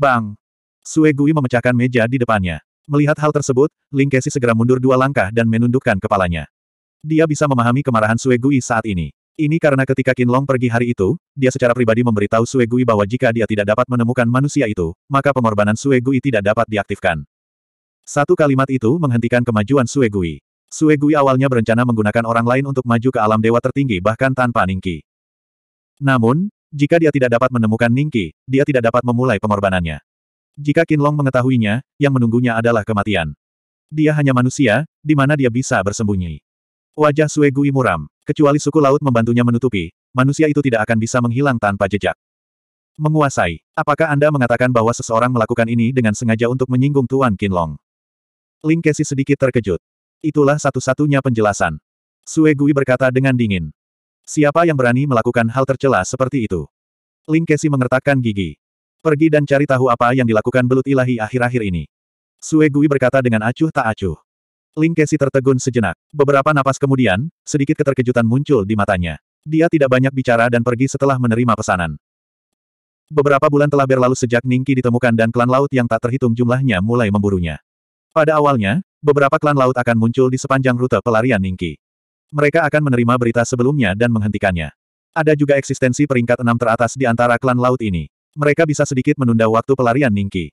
Bang! Sue Gui memecahkan meja di depannya. Melihat hal tersebut, Ling Kesi segera mundur dua langkah dan menundukkan kepalanya. Dia bisa memahami kemarahan Sue Gui saat ini. Ini karena ketika Long pergi hari itu, dia secara pribadi memberitahu Sue Gui bahwa jika dia tidak dapat menemukan manusia itu, maka pengorbanan Sue Gui tidak dapat diaktifkan. Satu kalimat itu menghentikan kemajuan Sue Gui. Sue Gui awalnya berencana menggunakan orang lain untuk maju ke alam dewa tertinggi bahkan tanpa Ningki. Namun, jika dia tidak dapat menemukan Ningki, dia tidak dapat memulai pengorbanannya. Jika Kinlong mengetahuinya, yang menunggunya adalah kematian. Dia hanya manusia, di mana dia bisa bersembunyi. Wajah Sue Gui muram, kecuali suku laut membantunya menutupi, manusia itu tidak akan bisa menghilang tanpa jejak. Menguasai. Apakah Anda mengatakan bahwa seseorang melakukan ini dengan sengaja untuk menyinggung Tuan Kinlong? Ling Kesi sedikit terkejut. Itulah satu-satunya penjelasan. Sue Gui berkata dengan dingin. Siapa yang berani melakukan hal tercela seperti itu? Ling Kesi mengertakkan gigi. Pergi dan cari tahu apa yang dilakukan belut ilahi akhir-akhir ini. Sue Gui berkata dengan acuh tak acuh. Ling Kesi tertegun sejenak. Beberapa napas kemudian, sedikit keterkejutan muncul di matanya. Dia tidak banyak bicara dan pergi setelah menerima pesanan. Beberapa bulan telah berlalu sejak Ningki ditemukan dan klan laut yang tak terhitung jumlahnya mulai memburunya. Pada awalnya, beberapa klan laut akan muncul di sepanjang rute pelarian Ningki. Mereka akan menerima berita sebelumnya dan menghentikannya. Ada juga eksistensi peringkat enam teratas di antara klan laut ini. Mereka bisa sedikit menunda waktu pelarian Ningki.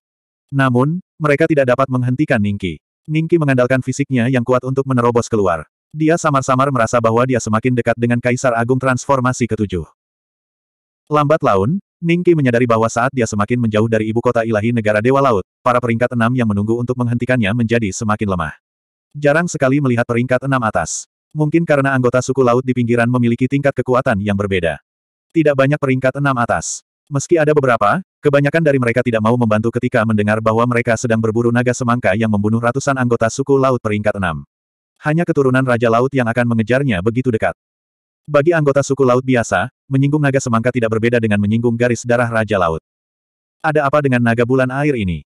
Namun, mereka tidak dapat menghentikan Ningki. Ningki mengandalkan fisiknya yang kuat untuk menerobos keluar. Dia samar-samar merasa bahwa dia semakin dekat dengan Kaisar Agung Transformasi ketujuh. Lambat laun, Ningki menyadari bahwa saat dia semakin menjauh dari ibu kota ilahi negara Dewa Laut, para peringkat enam yang menunggu untuk menghentikannya menjadi semakin lemah. Jarang sekali melihat peringkat enam atas. Mungkin karena anggota suku laut di pinggiran memiliki tingkat kekuatan yang berbeda. Tidak banyak peringkat enam atas. Meski ada beberapa, kebanyakan dari mereka tidak mau membantu ketika mendengar bahwa mereka sedang berburu naga semangka yang membunuh ratusan anggota suku laut peringkat enam. Hanya keturunan Raja Laut yang akan mengejarnya begitu dekat. Bagi anggota suku laut biasa, menyinggung naga semangka tidak berbeda dengan menyinggung garis darah Raja Laut. Ada apa dengan naga bulan air ini?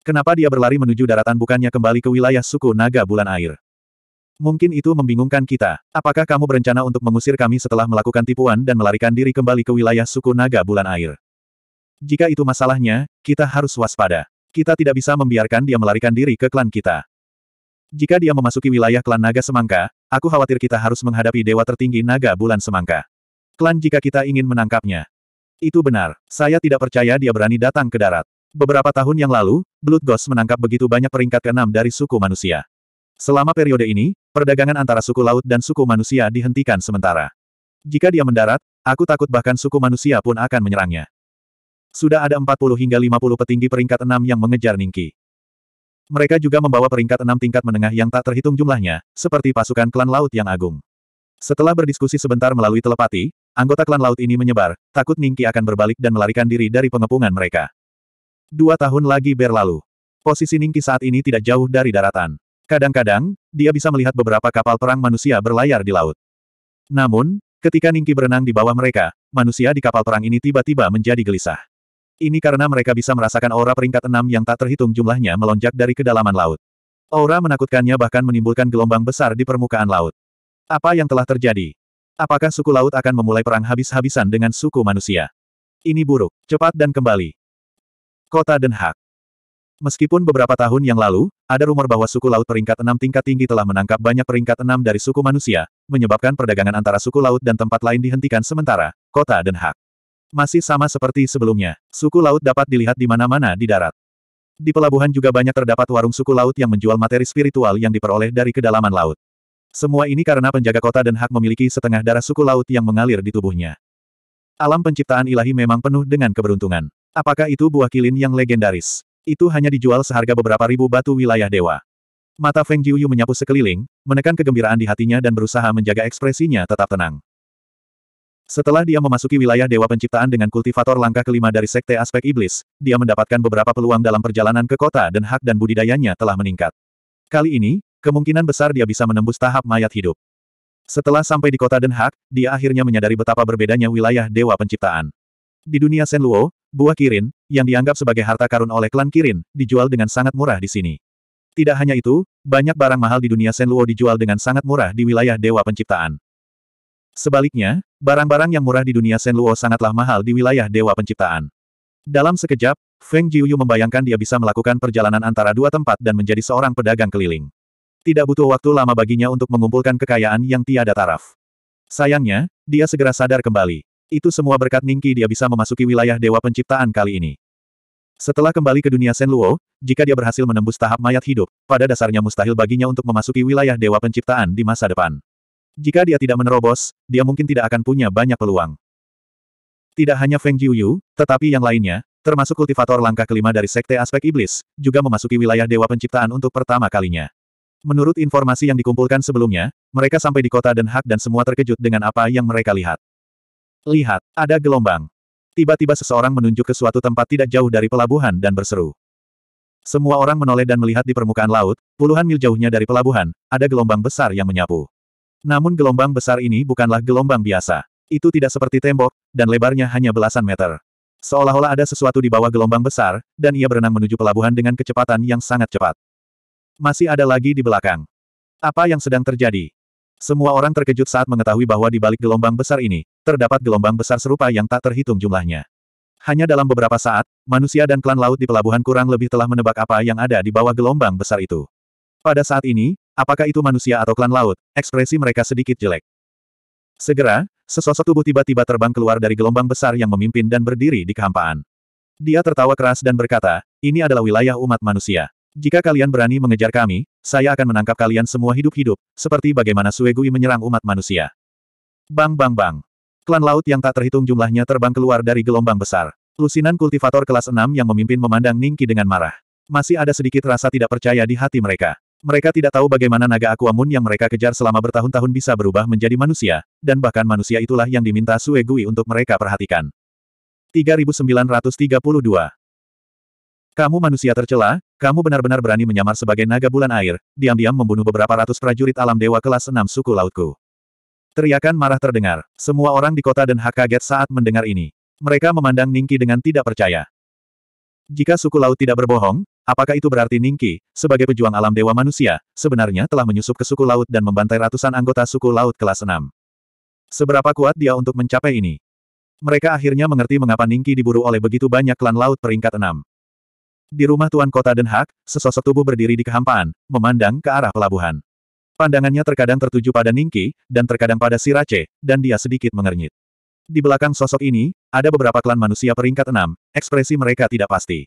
Kenapa dia berlari menuju daratan bukannya kembali ke wilayah suku naga bulan air? Mungkin itu membingungkan kita. Apakah kamu berencana untuk mengusir kami setelah melakukan tipuan dan melarikan diri kembali ke wilayah suku naga bulan air? Jika itu masalahnya, kita harus waspada. Kita tidak bisa membiarkan dia melarikan diri ke klan kita. Jika dia memasuki wilayah klan naga semangka, aku khawatir kita harus menghadapi dewa tertinggi naga bulan semangka. Klan jika kita ingin menangkapnya. Itu benar, saya tidak percaya dia berani datang ke darat. Beberapa tahun yang lalu, Blood Ghost menangkap begitu banyak peringkat keenam dari suku manusia. Selama periode ini, perdagangan antara suku laut dan suku manusia dihentikan sementara. Jika dia mendarat, aku takut bahkan suku manusia pun akan menyerangnya. Sudah ada 40 hingga 50 petinggi peringkat 6 yang mengejar Ningki. Mereka juga membawa peringkat 6 tingkat menengah yang tak terhitung jumlahnya, seperti pasukan klan laut yang agung. Setelah berdiskusi sebentar melalui telepati, anggota klan laut ini menyebar, takut Ningki akan berbalik dan melarikan diri dari pengepungan mereka. Dua tahun lagi berlalu. Posisi Ningki saat ini tidak jauh dari daratan. Kadang-kadang, dia bisa melihat beberapa kapal perang manusia berlayar di laut. Namun, ketika Ningki berenang di bawah mereka, manusia di kapal perang ini tiba-tiba menjadi gelisah. Ini karena mereka bisa merasakan aura peringkat enam yang tak terhitung jumlahnya melonjak dari kedalaman laut. Aura menakutkannya bahkan menimbulkan gelombang besar di permukaan laut. Apa yang telah terjadi? Apakah suku laut akan memulai perang habis-habisan dengan suku manusia? Ini buruk, cepat dan kembali. Kota Den Haag Meskipun beberapa tahun yang lalu, ada rumor bahwa suku laut peringkat enam tingkat tinggi telah menangkap banyak peringkat enam dari suku manusia, menyebabkan perdagangan antara suku laut dan tempat lain dihentikan sementara, kota Den Hak Masih sama seperti sebelumnya, suku laut dapat dilihat di mana-mana di darat. Di pelabuhan juga banyak terdapat warung suku laut yang menjual materi spiritual yang diperoleh dari kedalaman laut. Semua ini karena penjaga kota Den Hak memiliki setengah darah suku laut yang mengalir di tubuhnya. Alam penciptaan ilahi memang penuh dengan keberuntungan. Apakah itu buah kilin yang legendaris? Itu hanya dijual seharga beberapa ribu batu wilayah dewa. Mata Feng Jiuyu menyapu sekeliling, menekan kegembiraan di hatinya dan berusaha menjaga ekspresinya tetap tenang. Setelah dia memasuki wilayah Dewa Penciptaan dengan kultivator langkah kelima dari Sekte Aspek Iblis, dia mendapatkan beberapa peluang dalam perjalanan ke kota dan hak dan budidayanya telah meningkat. Kali ini, kemungkinan besar dia bisa menembus tahap mayat hidup. Setelah sampai di kota Den Hak, dia akhirnya menyadari betapa berbedanya wilayah Dewa Penciptaan. Di dunia Senluo, Buah Kirin, yang dianggap sebagai harta karun oleh klan Kirin, dijual dengan sangat murah di sini. Tidak hanya itu, banyak barang mahal di dunia Senluo dijual dengan sangat murah di wilayah Dewa Penciptaan. Sebaliknya, barang-barang yang murah di dunia Senluo sangatlah mahal di wilayah Dewa Penciptaan. Dalam sekejap, Feng Jiuyu membayangkan dia bisa melakukan perjalanan antara dua tempat dan menjadi seorang pedagang keliling. Tidak butuh waktu lama baginya untuk mengumpulkan kekayaan yang tiada taraf. Sayangnya, dia segera sadar kembali. Itu semua berkat Ningki dia bisa memasuki wilayah Dewa Penciptaan kali ini. Setelah kembali ke dunia Senluo, jika dia berhasil menembus tahap mayat hidup, pada dasarnya mustahil baginya untuk memasuki wilayah Dewa Penciptaan di masa depan. Jika dia tidak menerobos, dia mungkin tidak akan punya banyak peluang. Tidak hanya Feng Jiuyu, tetapi yang lainnya, termasuk kultivator langkah kelima dari Sekte Aspek Iblis, juga memasuki wilayah Dewa Penciptaan untuk pertama kalinya. Menurut informasi yang dikumpulkan sebelumnya, mereka sampai di kota Den Haag dan semua terkejut dengan apa yang mereka lihat. Lihat, ada gelombang. Tiba-tiba seseorang menunjuk ke suatu tempat tidak jauh dari pelabuhan dan berseru. Semua orang menoleh dan melihat di permukaan laut, puluhan mil jauhnya dari pelabuhan, ada gelombang besar yang menyapu. Namun gelombang besar ini bukanlah gelombang biasa. Itu tidak seperti tembok, dan lebarnya hanya belasan meter. Seolah-olah ada sesuatu di bawah gelombang besar, dan ia berenang menuju pelabuhan dengan kecepatan yang sangat cepat. Masih ada lagi di belakang. Apa yang sedang terjadi? Semua orang terkejut saat mengetahui bahwa di balik gelombang besar ini, terdapat gelombang besar serupa yang tak terhitung jumlahnya. Hanya dalam beberapa saat, manusia dan klan laut di pelabuhan kurang lebih telah menebak apa yang ada di bawah gelombang besar itu. Pada saat ini, apakah itu manusia atau klan laut, ekspresi mereka sedikit jelek. Segera, sesosok tubuh tiba-tiba terbang keluar dari gelombang besar yang memimpin dan berdiri di kehampaan. Dia tertawa keras dan berkata, ini adalah wilayah umat manusia. Jika kalian berani mengejar kami, saya akan menangkap kalian semua hidup-hidup, seperti bagaimana Suegui menyerang umat manusia. Bang bang bang. Klan laut yang tak terhitung jumlahnya terbang keluar dari gelombang besar. Lusinan kultivator kelas 6 yang memimpin memandang Ningki dengan marah. Masih ada sedikit rasa tidak percaya di hati mereka. Mereka tidak tahu bagaimana naga Aquamun amun yang mereka kejar selama bertahun-tahun bisa berubah menjadi manusia, dan bahkan manusia itulah yang diminta Sue Gui untuk mereka perhatikan. 3932 Kamu manusia tercela, kamu benar-benar berani menyamar sebagai naga bulan air, diam-diam membunuh beberapa ratus prajurit alam dewa kelas 6 suku lautku. Teriakan marah terdengar. Semua orang di kota Denha kaget saat mendengar ini. Mereka memandang Ningki dengan tidak percaya. Jika suku laut tidak berbohong, apakah itu berarti Ningki, sebagai pejuang alam dewa manusia, sebenarnya telah menyusup ke suku laut dan membantai ratusan anggota suku laut kelas 6? Seberapa kuat dia untuk mencapai ini? Mereka akhirnya mengerti mengapa Ningki diburu oleh begitu banyak klan laut peringkat 6. Di rumah Tuan Kota Den Haag, sesosok tubuh berdiri di kehampaan, memandang ke arah pelabuhan. Pandangannya terkadang tertuju pada Ningki, dan terkadang pada Sirace, dan dia sedikit mengernyit. Di belakang sosok ini, ada beberapa klan manusia peringkat enam, ekspresi mereka tidak pasti.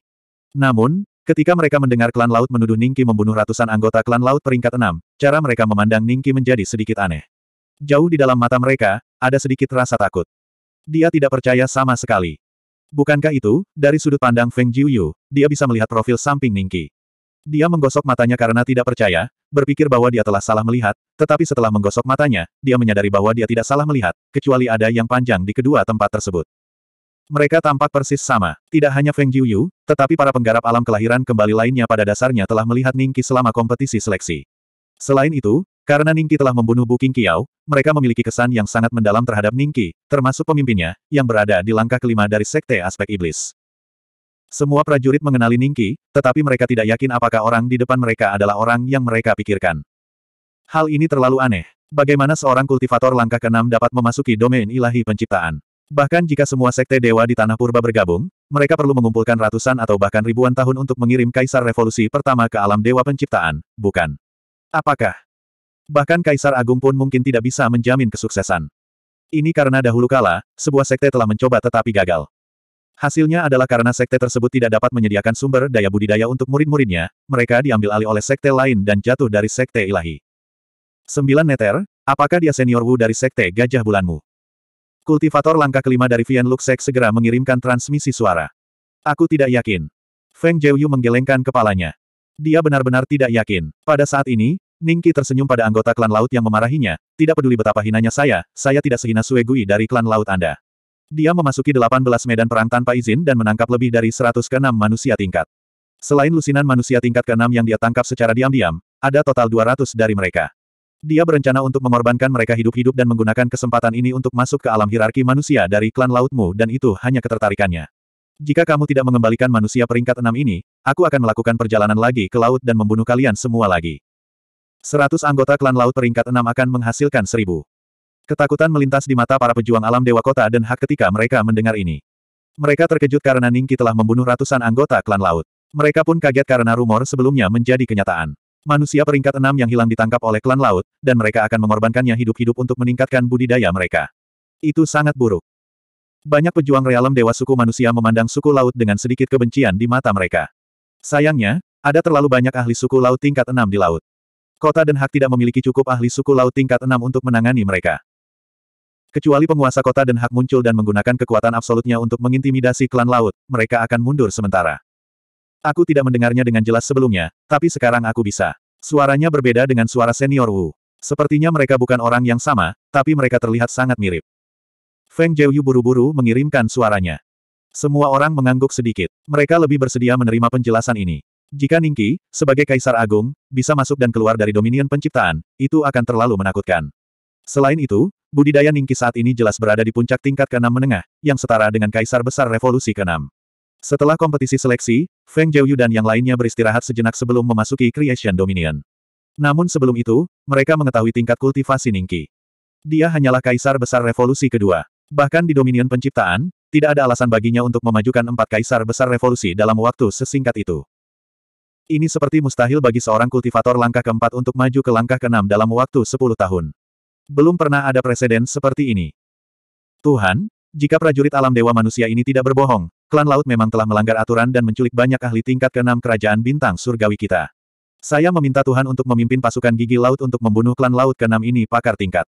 Namun, ketika mereka mendengar klan laut menuduh Ningki membunuh ratusan anggota klan laut peringkat enam, cara mereka memandang Ningki menjadi sedikit aneh. Jauh di dalam mata mereka, ada sedikit rasa takut. Dia tidak percaya sama sekali. Bukankah itu, dari sudut pandang Feng Jiuyu, dia bisa melihat profil samping Ningki. Dia menggosok matanya karena tidak percaya, berpikir bahwa dia telah salah melihat, tetapi setelah menggosok matanya, dia menyadari bahwa dia tidak salah melihat, kecuali ada yang panjang di kedua tempat tersebut. Mereka tampak persis sama. Tidak hanya Feng Jiuyu, tetapi para penggarap alam kelahiran kembali lainnya pada dasarnya telah melihat Ningqi selama kompetisi seleksi. Selain itu, karena Ningqi telah membunuh Bu King Qiao, mereka memiliki kesan yang sangat mendalam terhadap Ningqi, termasuk pemimpinnya, yang berada di langkah kelima dari Sekte Aspek Iblis. Semua prajurit mengenali Ningki, tetapi mereka tidak yakin apakah orang di depan mereka adalah orang yang mereka pikirkan. Hal ini terlalu aneh. Bagaimana seorang kultivator langkah keenam dapat memasuki domain ilahi penciptaan? Bahkan jika semua sekte dewa di Tanah Purba bergabung, mereka perlu mengumpulkan ratusan atau bahkan ribuan tahun untuk mengirim Kaisar Revolusi pertama ke alam dewa penciptaan, bukan? Apakah? Bahkan Kaisar Agung pun mungkin tidak bisa menjamin kesuksesan. Ini karena dahulu kala, sebuah sekte telah mencoba tetapi gagal. Hasilnya adalah karena sekte tersebut tidak dapat menyediakan sumber daya budidaya untuk murid-muridnya, mereka diambil alih oleh sekte lain dan jatuh dari sekte ilahi. 9 Neter, apakah dia senior Wu dari sekte gajah bulanmu? Kultivator langkah kelima dari Vian Luxek segera mengirimkan transmisi suara. Aku tidak yakin. Feng Jiuyu menggelengkan kepalanya. Dia benar-benar tidak yakin. Pada saat ini, Ningki tersenyum pada anggota klan laut yang memarahinya, tidak peduli betapa hinanya saya, saya tidak sehina Sue Gui dari klan laut Anda. Dia memasuki 18 medan perang tanpa izin dan menangkap lebih dari 106 keenam manusia tingkat. Selain lusinan manusia tingkat ke keenam yang dia tangkap secara diam-diam, ada total 200 dari mereka. Dia berencana untuk mengorbankan mereka hidup-hidup dan menggunakan kesempatan ini untuk masuk ke alam hierarki manusia dari klan lautmu dan itu hanya ketertarikannya. Jika kamu tidak mengembalikan manusia peringkat enam ini, aku akan melakukan perjalanan lagi ke laut dan membunuh kalian semua lagi. Seratus anggota klan laut peringkat enam akan menghasilkan seribu. Ketakutan melintas di mata para pejuang alam Dewa Kota dan Hak ketika mereka mendengar ini. Mereka terkejut karena Ningki telah membunuh ratusan anggota klan laut. Mereka pun kaget karena rumor sebelumnya menjadi kenyataan. Manusia peringkat enam yang hilang ditangkap oleh klan laut, dan mereka akan mengorbankannya hidup-hidup untuk meningkatkan budidaya mereka. Itu sangat buruk. Banyak pejuang realem dewa suku manusia memandang suku laut dengan sedikit kebencian di mata mereka. Sayangnya, ada terlalu banyak ahli suku laut tingkat enam di laut. Kota Den Haag tidak memiliki cukup ahli suku laut tingkat enam untuk menangani mereka. Kecuali penguasa kota dan Hak muncul dan menggunakan kekuatan absolutnya untuk mengintimidasi klan laut, mereka akan mundur sementara. Aku tidak mendengarnya dengan jelas sebelumnya, tapi sekarang aku bisa. Suaranya berbeda dengan suara senior Wu. Sepertinya mereka bukan orang yang sama, tapi mereka terlihat sangat mirip. Feng Jiuyu buru-buru mengirimkan suaranya. Semua orang mengangguk sedikit. Mereka lebih bersedia menerima penjelasan ini. Jika Ningki, sebagai kaisar agung, bisa masuk dan keluar dari dominion penciptaan, itu akan terlalu menakutkan. Selain itu, budidaya Ningki saat ini jelas berada di puncak tingkat ke-6 menengah, yang setara dengan Kaisar Besar Revolusi ke-6. Setelah kompetisi seleksi, Feng Jiuyu dan yang lainnya beristirahat sejenak sebelum memasuki Creation Dominion. Namun sebelum itu, mereka mengetahui tingkat kultivasi Ningki. Dia hanyalah Kaisar Besar Revolusi kedua. Bahkan di Dominion Penciptaan, tidak ada alasan baginya untuk memajukan empat Kaisar Besar Revolusi dalam waktu sesingkat itu. Ini seperti mustahil bagi seorang kultivator langkah keempat untuk maju ke langkah keenam dalam waktu sepuluh tahun belum pernah ada presiden seperti ini. Tuhan, jika prajurit alam dewa manusia ini tidak berbohong, klan laut memang telah melanggar aturan dan menculik banyak ahli tingkat keenam kerajaan bintang surgawi kita. Saya meminta Tuhan untuk memimpin pasukan gigi laut untuk membunuh klan laut keenam ini pakar tingkat.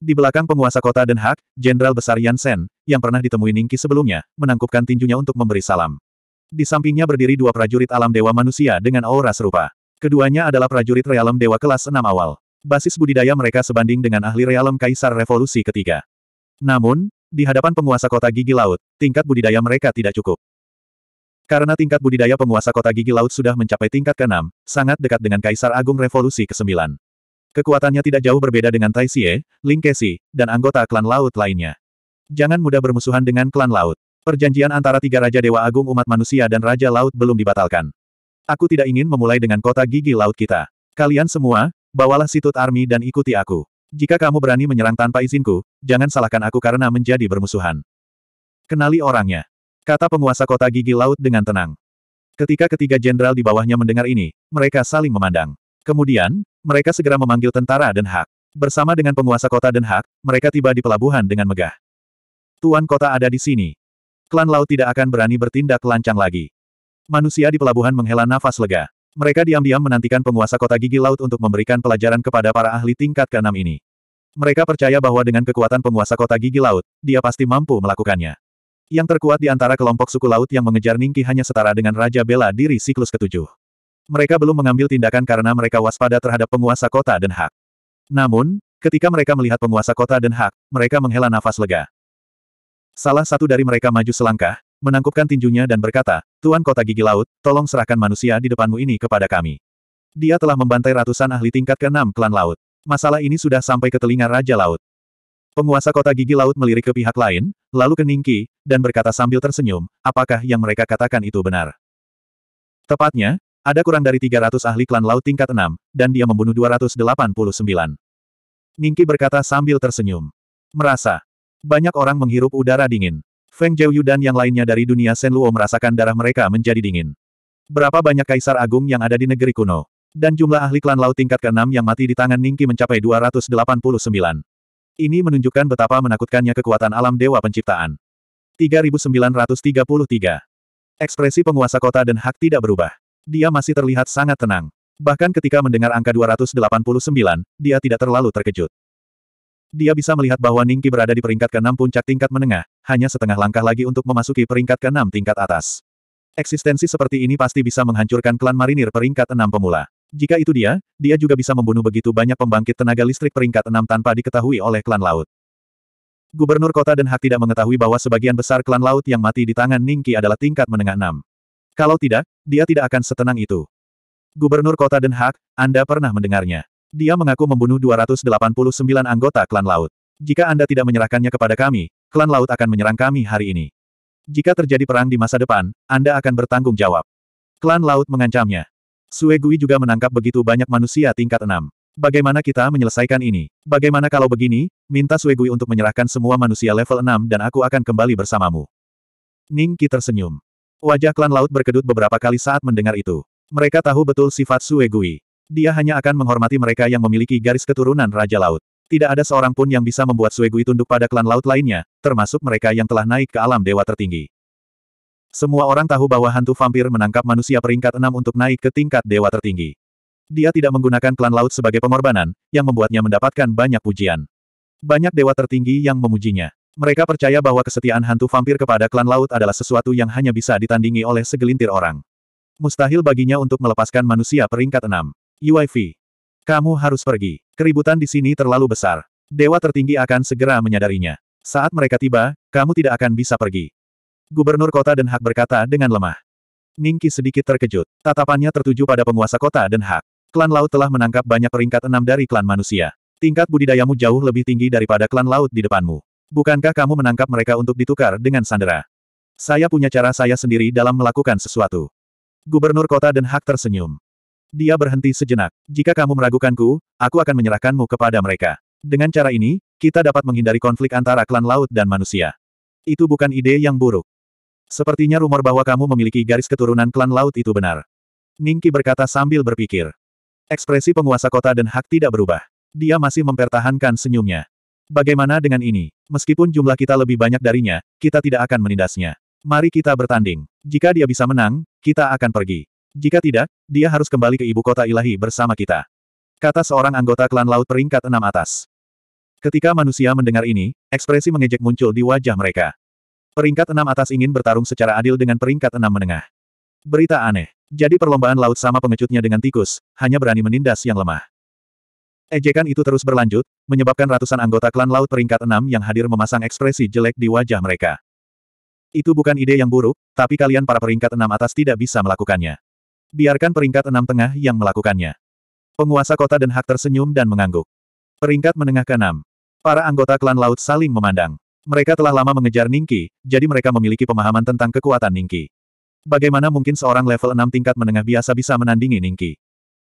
Di belakang penguasa kota Den Haag, Jenderal Besar Yansen, yang pernah ditemui Ningki sebelumnya, menangkupkan tinjunya untuk memberi salam. Di sampingnya berdiri dua prajurit alam dewa manusia dengan aura serupa. Keduanya adalah prajurit realem dewa kelas enam awal basis budidaya mereka sebanding dengan ahli realem Kaisar Revolusi ketiga. Namun, di hadapan penguasa kota gigi laut, tingkat budidaya mereka tidak cukup. Karena tingkat budidaya penguasa kota gigi laut sudah mencapai tingkat ke-6, sangat dekat dengan Kaisar Agung Revolusi ke-9. Kekuatannya tidak jauh berbeda dengan Tai Xie, dan anggota klan laut lainnya. Jangan mudah bermusuhan dengan klan laut. Perjanjian antara tiga Raja Dewa Agung Umat Manusia dan Raja Laut belum dibatalkan. Aku tidak ingin memulai dengan kota gigi laut kita. Kalian semua, Bawalah situt army dan ikuti aku. Jika kamu berani menyerang tanpa izinku, jangan salahkan aku karena menjadi bermusuhan. Kenali orangnya. Kata penguasa kota gigi laut dengan tenang. Ketika ketiga jenderal di bawahnya mendengar ini, mereka saling memandang. Kemudian, mereka segera memanggil tentara Den Haag. Bersama dengan penguasa kota Den Haag, mereka tiba di pelabuhan dengan megah. Tuan kota ada di sini. Klan laut tidak akan berani bertindak lancang lagi. Manusia di pelabuhan menghela nafas lega. Mereka diam-diam menantikan penguasa kota gigi laut untuk memberikan pelajaran kepada para ahli tingkat keenam ini. Mereka percaya bahwa dengan kekuatan penguasa kota gigi laut, dia pasti mampu melakukannya. Yang terkuat di antara kelompok suku laut yang mengejar Ningki hanya setara dengan Raja Bela diri siklus ketujuh. Mereka belum mengambil tindakan karena mereka waspada terhadap penguasa kota Den Haag. Namun, ketika mereka melihat penguasa kota Den Haag, mereka menghela nafas lega. Salah satu dari mereka maju selangkah, menangkupkan tinjunya dan berkata, Tuan Kota Gigi Laut, tolong serahkan manusia di depanmu ini kepada kami. Dia telah membantai ratusan ahli tingkat ke-6 klan laut. Masalah ini sudah sampai ke telinga Raja Laut. Penguasa Kota Gigi Laut melirik ke pihak lain, lalu ke Ningki, dan berkata sambil tersenyum, apakah yang mereka katakan itu benar? Tepatnya, ada kurang dari 300 ahli klan laut tingkat 6, dan dia membunuh 289. Ningki berkata sambil tersenyum. Merasa. Banyak orang menghirup udara dingin. Feng Zhouyu dan yang lainnya dari dunia Senluo merasakan darah mereka menjadi dingin. Berapa banyak kaisar agung yang ada di negeri kuno? Dan jumlah ahli klan laut tingkat ke-6 yang mati di tangan Ningki mencapai 289. Ini menunjukkan betapa menakutkannya kekuatan alam dewa penciptaan. 3933. Ekspresi penguasa kota dan Hak tidak berubah. Dia masih terlihat sangat tenang. Bahkan ketika mendengar angka 289, dia tidak terlalu terkejut. Dia bisa melihat bahwa Ningki berada di peringkat ke-6 puncak tingkat menengah, hanya setengah langkah lagi untuk memasuki peringkat ke-6 tingkat atas. Eksistensi seperti ini pasti bisa menghancurkan klan marinir peringkat 6 pemula. Jika itu dia, dia juga bisa membunuh begitu banyak pembangkit tenaga listrik peringkat 6 tanpa diketahui oleh klan laut. Gubernur kota dan Hak tidak mengetahui bahwa sebagian besar klan laut yang mati di tangan Ningki adalah tingkat menengah 6. Kalau tidak, dia tidak akan setenang itu. Gubernur kota dan Hak, Anda pernah mendengarnya. Dia mengaku membunuh 289 anggota klan laut. Jika Anda tidak menyerahkannya kepada kami, klan laut akan menyerang kami hari ini. Jika terjadi perang di masa depan, Anda akan bertanggung jawab. Klan laut mengancamnya. Sue juga menangkap begitu banyak manusia tingkat enam. Bagaimana kita menyelesaikan ini? Bagaimana kalau begini, minta Sue untuk menyerahkan semua manusia level 6 dan aku akan kembali bersamamu. Ning Qi tersenyum. Wajah klan laut berkedut beberapa kali saat mendengar itu. Mereka tahu betul sifat Sue dia hanya akan menghormati mereka yang memiliki garis keturunan Raja Laut. Tidak ada seorang pun yang bisa membuat Suegui tunduk pada klan laut lainnya, termasuk mereka yang telah naik ke alam dewa tertinggi. Semua orang tahu bahwa hantu vampir menangkap manusia peringkat enam untuk naik ke tingkat dewa tertinggi. Dia tidak menggunakan klan laut sebagai pengorbanan, yang membuatnya mendapatkan banyak pujian. Banyak dewa tertinggi yang memujinya. Mereka percaya bahwa kesetiaan hantu vampir kepada klan laut adalah sesuatu yang hanya bisa ditandingi oleh segelintir orang. Mustahil baginya untuk melepaskan manusia peringkat enam. Yuaifi. Kamu harus pergi. Keributan di sini terlalu besar. Dewa tertinggi akan segera menyadarinya. Saat mereka tiba, kamu tidak akan bisa pergi. Gubernur kota Den Haag berkata dengan lemah. Ningki sedikit terkejut. Tatapannya tertuju pada penguasa kota Den Haag. Klan laut telah menangkap banyak peringkat enam dari klan manusia. Tingkat budidayamu jauh lebih tinggi daripada klan laut di depanmu. Bukankah kamu menangkap mereka untuk ditukar dengan sandera? Saya punya cara saya sendiri dalam melakukan sesuatu. Gubernur kota Den Haag tersenyum. Dia berhenti sejenak. Jika kamu meragukanku, aku akan menyerahkanmu kepada mereka. Dengan cara ini, kita dapat menghindari konflik antara klan laut dan manusia. Itu bukan ide yang buruk. Sepertinya rumor bahwa kamu memiliki garis keturunan klan laut itu benar. Ningki berkata sambil berpikir. Ekspresi penguasa kota dan Hak tidak berubah. Dia masih mempertahankan senyumnya. Bagaimana dengan ini? Meskipun jumlah kita lebih banyak darinya, kita tidak akan menindasnya. Mari kita bertanding. Jika dia bisa menang, kita akan pergi. Jika tidak, dia harus kembali ke ibu kota ilahi bersama kita. Kata seorang anggota klan laut peringkat enam atas. Ketika manusia mendengar ini, ekspresi mengejek muncul di wajah mereka. Peringkat enam atas ingin bertarung secara adil dengan peringkat enam menengah. Berita aneh. Jadi perlombaan laut sama pengecutnya dengan tikus, hanya berani menindas yang lemah. Ejekan itu terus berlanjut, menyebabkan ratusan anggota klan laut peringkat enam yang hadir memasang ekspresi jelek di wajah mereka. Itu bukan ide yang buruk, tapi kalian para peringkat enam atas tidak bisa melakukannya. Biarkan peringkat enam tengah yang melakukannya. Penguasa kota dan Hak tersenyum dan mengangguk. Peringkat menengah ke enam. Para anggota klan laut saling memandang. Mereka telah lama mengejar Ningki, jadi mereka memiliki pemahaman tentang kekuatan Ningki. Bagaimana mungkin seorang level enam tingkat menengah biasa bisa menandingi Ningki?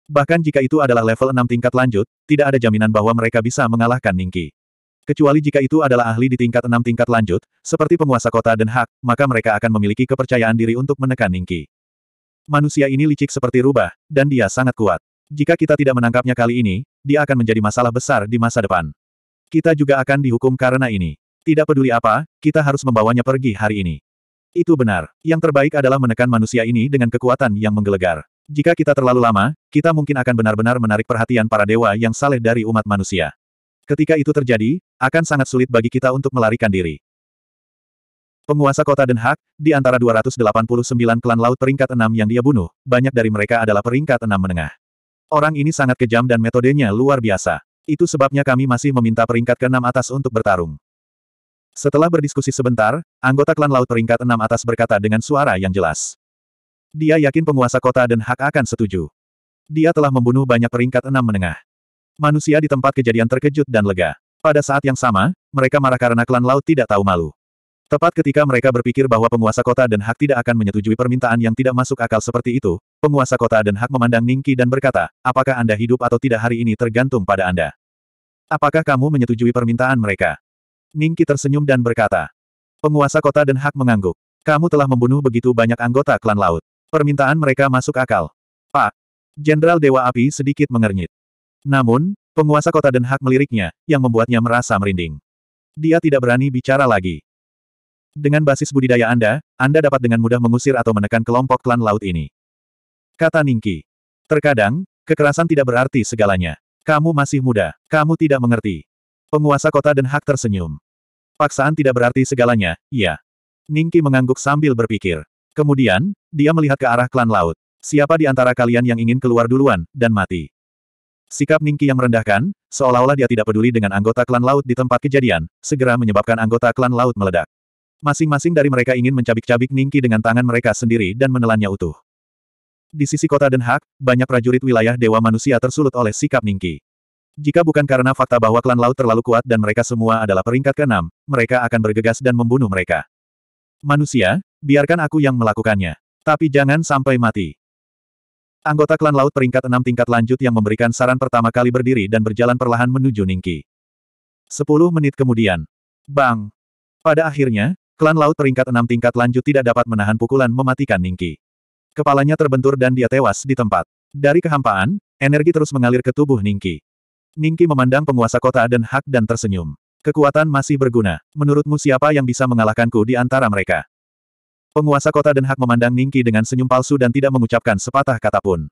Bahkan jika itu adalah level enam tingkat lanjut, tidak ada jaminan bahwa mereka bisa mengalahkan Ningki. Kecuali jika itu adalah ahli di tingkat enam tingkat lanjut, seperti penguasa kota dan hak, maka mereka akan memiliki kepercayaan diri untuk menekan Ningki. Manusia ini licik seperti rubah, dan dia sangat kuat. Jika kita tidak menangkapnya kali ini, dia akan menjadi masalah besar di masa depan. Kita juga akan dihukum karena ini. Tidak peduli apa, kita harus membawanya pergi hari ini. Itu benar. Yang terbaik adalah menekan manusia ini dengan kekuatan yang menggelegar. Jika kita terlalu lama, kita mungkin akan benar-benar menarik perhatian para dewa yang saleh dari umat manusia. Ketika itu terjadi, akan sangat sulit bagi kita untuk melarikan diri. Penguasa kota Den Haag, di antara 289 klan laut peringkat 6 yang dia bunuh, banyak dari mereka adalah peringkat 6 menengah. Orang ini sangat kejam dan metodenya luar biasa. Itu sebabnya kami masih meminta peringkat ke-6 atas untuk bertarung. Setelah berdiskusi sebentar, anggota klan laut peringkat 6 atas berkata dengan suara yang jelas. Dia yakin penguasa kota Den Haag akan setuju. Dia telah membunuh banyak peringkat 6 menengah. Manusia di tempat kejadian terkejut dan lega. Pada saat yang sama, mereka marah karena klan laut tidak tahu malu. Tepat ketika mereka berpikir bahwa penguasa kota dan hak tidak akan menyetujui permintaan yang tidak masuk akal seperti itu, penguasa kota dan hak memandang Ningki dan berkata, apakah Anda hidup atau tidak hari ini tergantung pada Anda. Apakah kamu menyetujui permintaan mereka? Ningki tersenyum dan berkata, penguasa kota dan hak mengangguk. Kamu telah membunuh begitu banyak anggota klan laut. Permintaan mereka masuk akal. Pak, Jenderal Dewa Api sedikit mengernyit. Namun, penguasa kota dan hak meliriknya, yang membuatnya merasa merinding. Dia tidak berani bicara lagi. Dengan basis budidaya Anda, Anda dapat dengan mudah mengusir atau menekan kelompok klan laut ini. Kata Ningki. Terkadang, kekerasan tidak berarti segalanya. Kamu masih muda, kamu tidak mengerti. Penguasa kota dan hak tersenyum. Paksaan tidak berarti segalanya, iya. Ningki mengangguk sambil berpikir. Kemudian, dia melihat ke arah klan laut. Siapa di antara kalian yang ingin keluar duluan, dan mati? Sikap Ningki yang merendahkan, seolah-olah dia tidak peduli dengan anggota klan laut di tempat kejadian, segera menyebabkan anggota klan laut meledak. Masing-masing dari mereka ingin mencabik-cabik Ningki dengan tangan mereka sendiri dan menelannya utuh. Di sisi kota Den Haag, banyak prajurit wilayah Dewa Manusia tersulut oleh sikap Ningki. Jika bukan karena fakta bahwa klan laut terlalu kuat dan mereka semua adalah peringkat keenam, mereka akan bergegas dan membunuh mereka. Manusia, biarkan aku yang melakukannya. Tapi jangan sampai mati. Anggota klan laut peringkat enam tingkat lanjut yang memberikan saran pertama kali berdiri dan berjalan perlahan menuju Ningki. Sepuluh menit kemudian. Bang! Pada akhirnya, Klan laut peringkat enam tingkat lanjut tidak dapat menahan pukulan mematikan Ningki. Kepalanya terbentur dan dia tewas di tempat. Dari kehampaan, energi terus mengalir ke tubuh Ningki. Ningki memandang penguasa kota dan Hak dan tersenyum. Kekuatan masih berguna. Menurutmu siapa yang bisa mengalahkanku di antara mereka? Penguasa kota dan Hak memandang Ningki dengan senyum palsu dan tidak mengucapkan sepatah kata pun.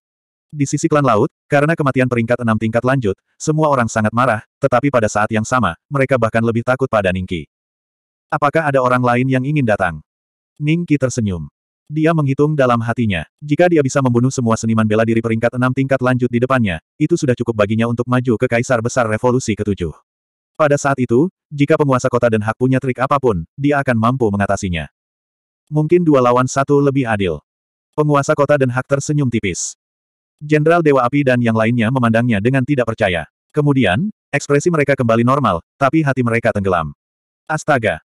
Di sisi klan laut, karena kematian peringkat enam tingkat lanjut, semua orang sangat marah, tetapi pada saat yang sama, mereka bahkan lebih takut pada Ningki. Apakah ada orang lain yang ingin datang? Ning Qi tersenyum. Dia menghitung dalam hatinya. Jika dia bisa membunuh semua seniman bela diri peringkat enam tingkat lanjut di depannya, itu sudah cukup baginya untuk maju ke Kaisar Besar Revolusi ketujuh. Pada saat itu, jika penguasa kota dan Hak punya trik apapun, dia akan mampu mengatasinya. Mungkin dua lawan satu lebih adil. Penguasa kota dan Hak tersenyum tipis. Jenderal Dewa Api dan yang lainnya memandangnya dengan tidak percaya. Kemudian, ekspresi mereka kembali normal, tapi hati mereka tenggelam. Astaga,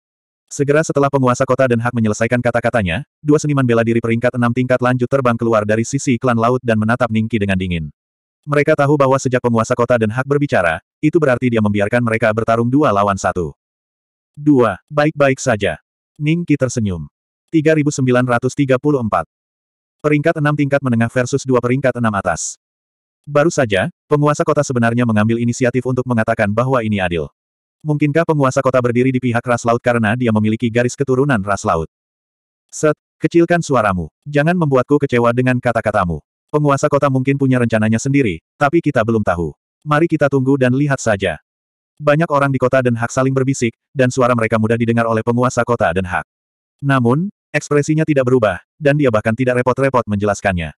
Segera setelah penguasa kota dan hak menyelesaikan kata-katanya, dua seniman bela diri peringkat enam tingkat lanjut terbang keluar dari sisi klan laut dan menatap Ningki dengan dingin. Mereka tahu bahwa sejak penguasa kota dan hak berbicara, itu berarti dia membiarkan mereka bertarung dua lawan satu. Dua, baik-baik saja. Ningki tersenyum. 3934. Peringkat enam tingkat menengah versus dua peringkat enam atas. Baru saja, penguasa kota sebenarnya mengambil inisiatif untuk mengatakan bahwa ini adil. Mungkinkah penguasa kota berdiri di pihak ras laut karena dia memiliki garis keturunan ras laut? Set, kecilkan suaramu. Jangan membuatku kecewa dengan kata-katamu. Penguasa kota mungkin punya rencananya sendiri, tapi kita belum tahu. Mari kita tunggu dan lihat saja. Banyak orang di kota dan hak saling berbisik, dan suara mereka mudah didengar oleh penguasa kota dan hak. Namun, ekspresinya tidak berubah, dan dia bahkan tidak repot-repot menjelaskannya.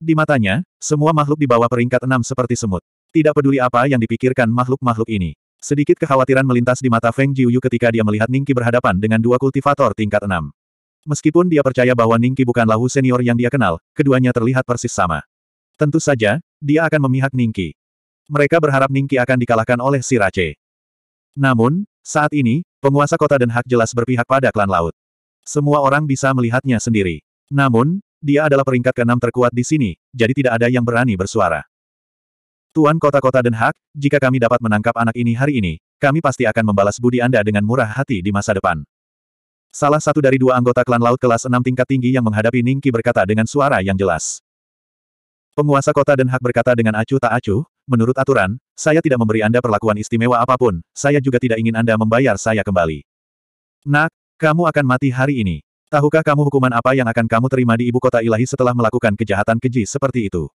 Di matanya, semua makhluk di bawah peringkat enam seperti semut. Tidak peduli apa yang dipikirkan makhluk-makhluk ini. Sedikit kekhawatiran melintas di mata Feng Jiuyu ketika dia melihat Ningki berhadapan dengan dua kultivator tingkat enam. Meskipun dia percaya bahwa Ningki bukanlah lahu senior yang dia kenal, keduanya terlihat persis sama. Tentu saja, dia akan memihak Ningki. Mereka berharap Ningki akan dikalahkan oleh si Rache. Namun, saat ini, penguasa kota dan Hak jelas berpihak pada klan laut. Semua orang bisa melihatnya sendiri. Namun, dia adalah peringkat keenam terkuat di sini, jadi tidak ada yang berani bersuara. Tuan kota-kota Den Haag, jika kami dapat menangkap anak ini hari ini, kami pasti akan membalas budi Anda dengan murah hati di masa depan. Salah satu dari dua anggota klan laut kelas enam tingkat tinggi yang menghadapi Ningki berkata dengan suara yang jelas. Penguasa kota Den Haag berkata dengan acuh tak acuh, menurut aturan, saya tidak memberi Anda perlakuan istimewa apapun, saya juga tidak ingin Anda membayar saya kembali. Nak, kamu akan mati hari ini. Tahukah kamu hukuman apa yang akan kamu terima di ibu kota ilahi setelah melakukan kejahatan keji seperti itu?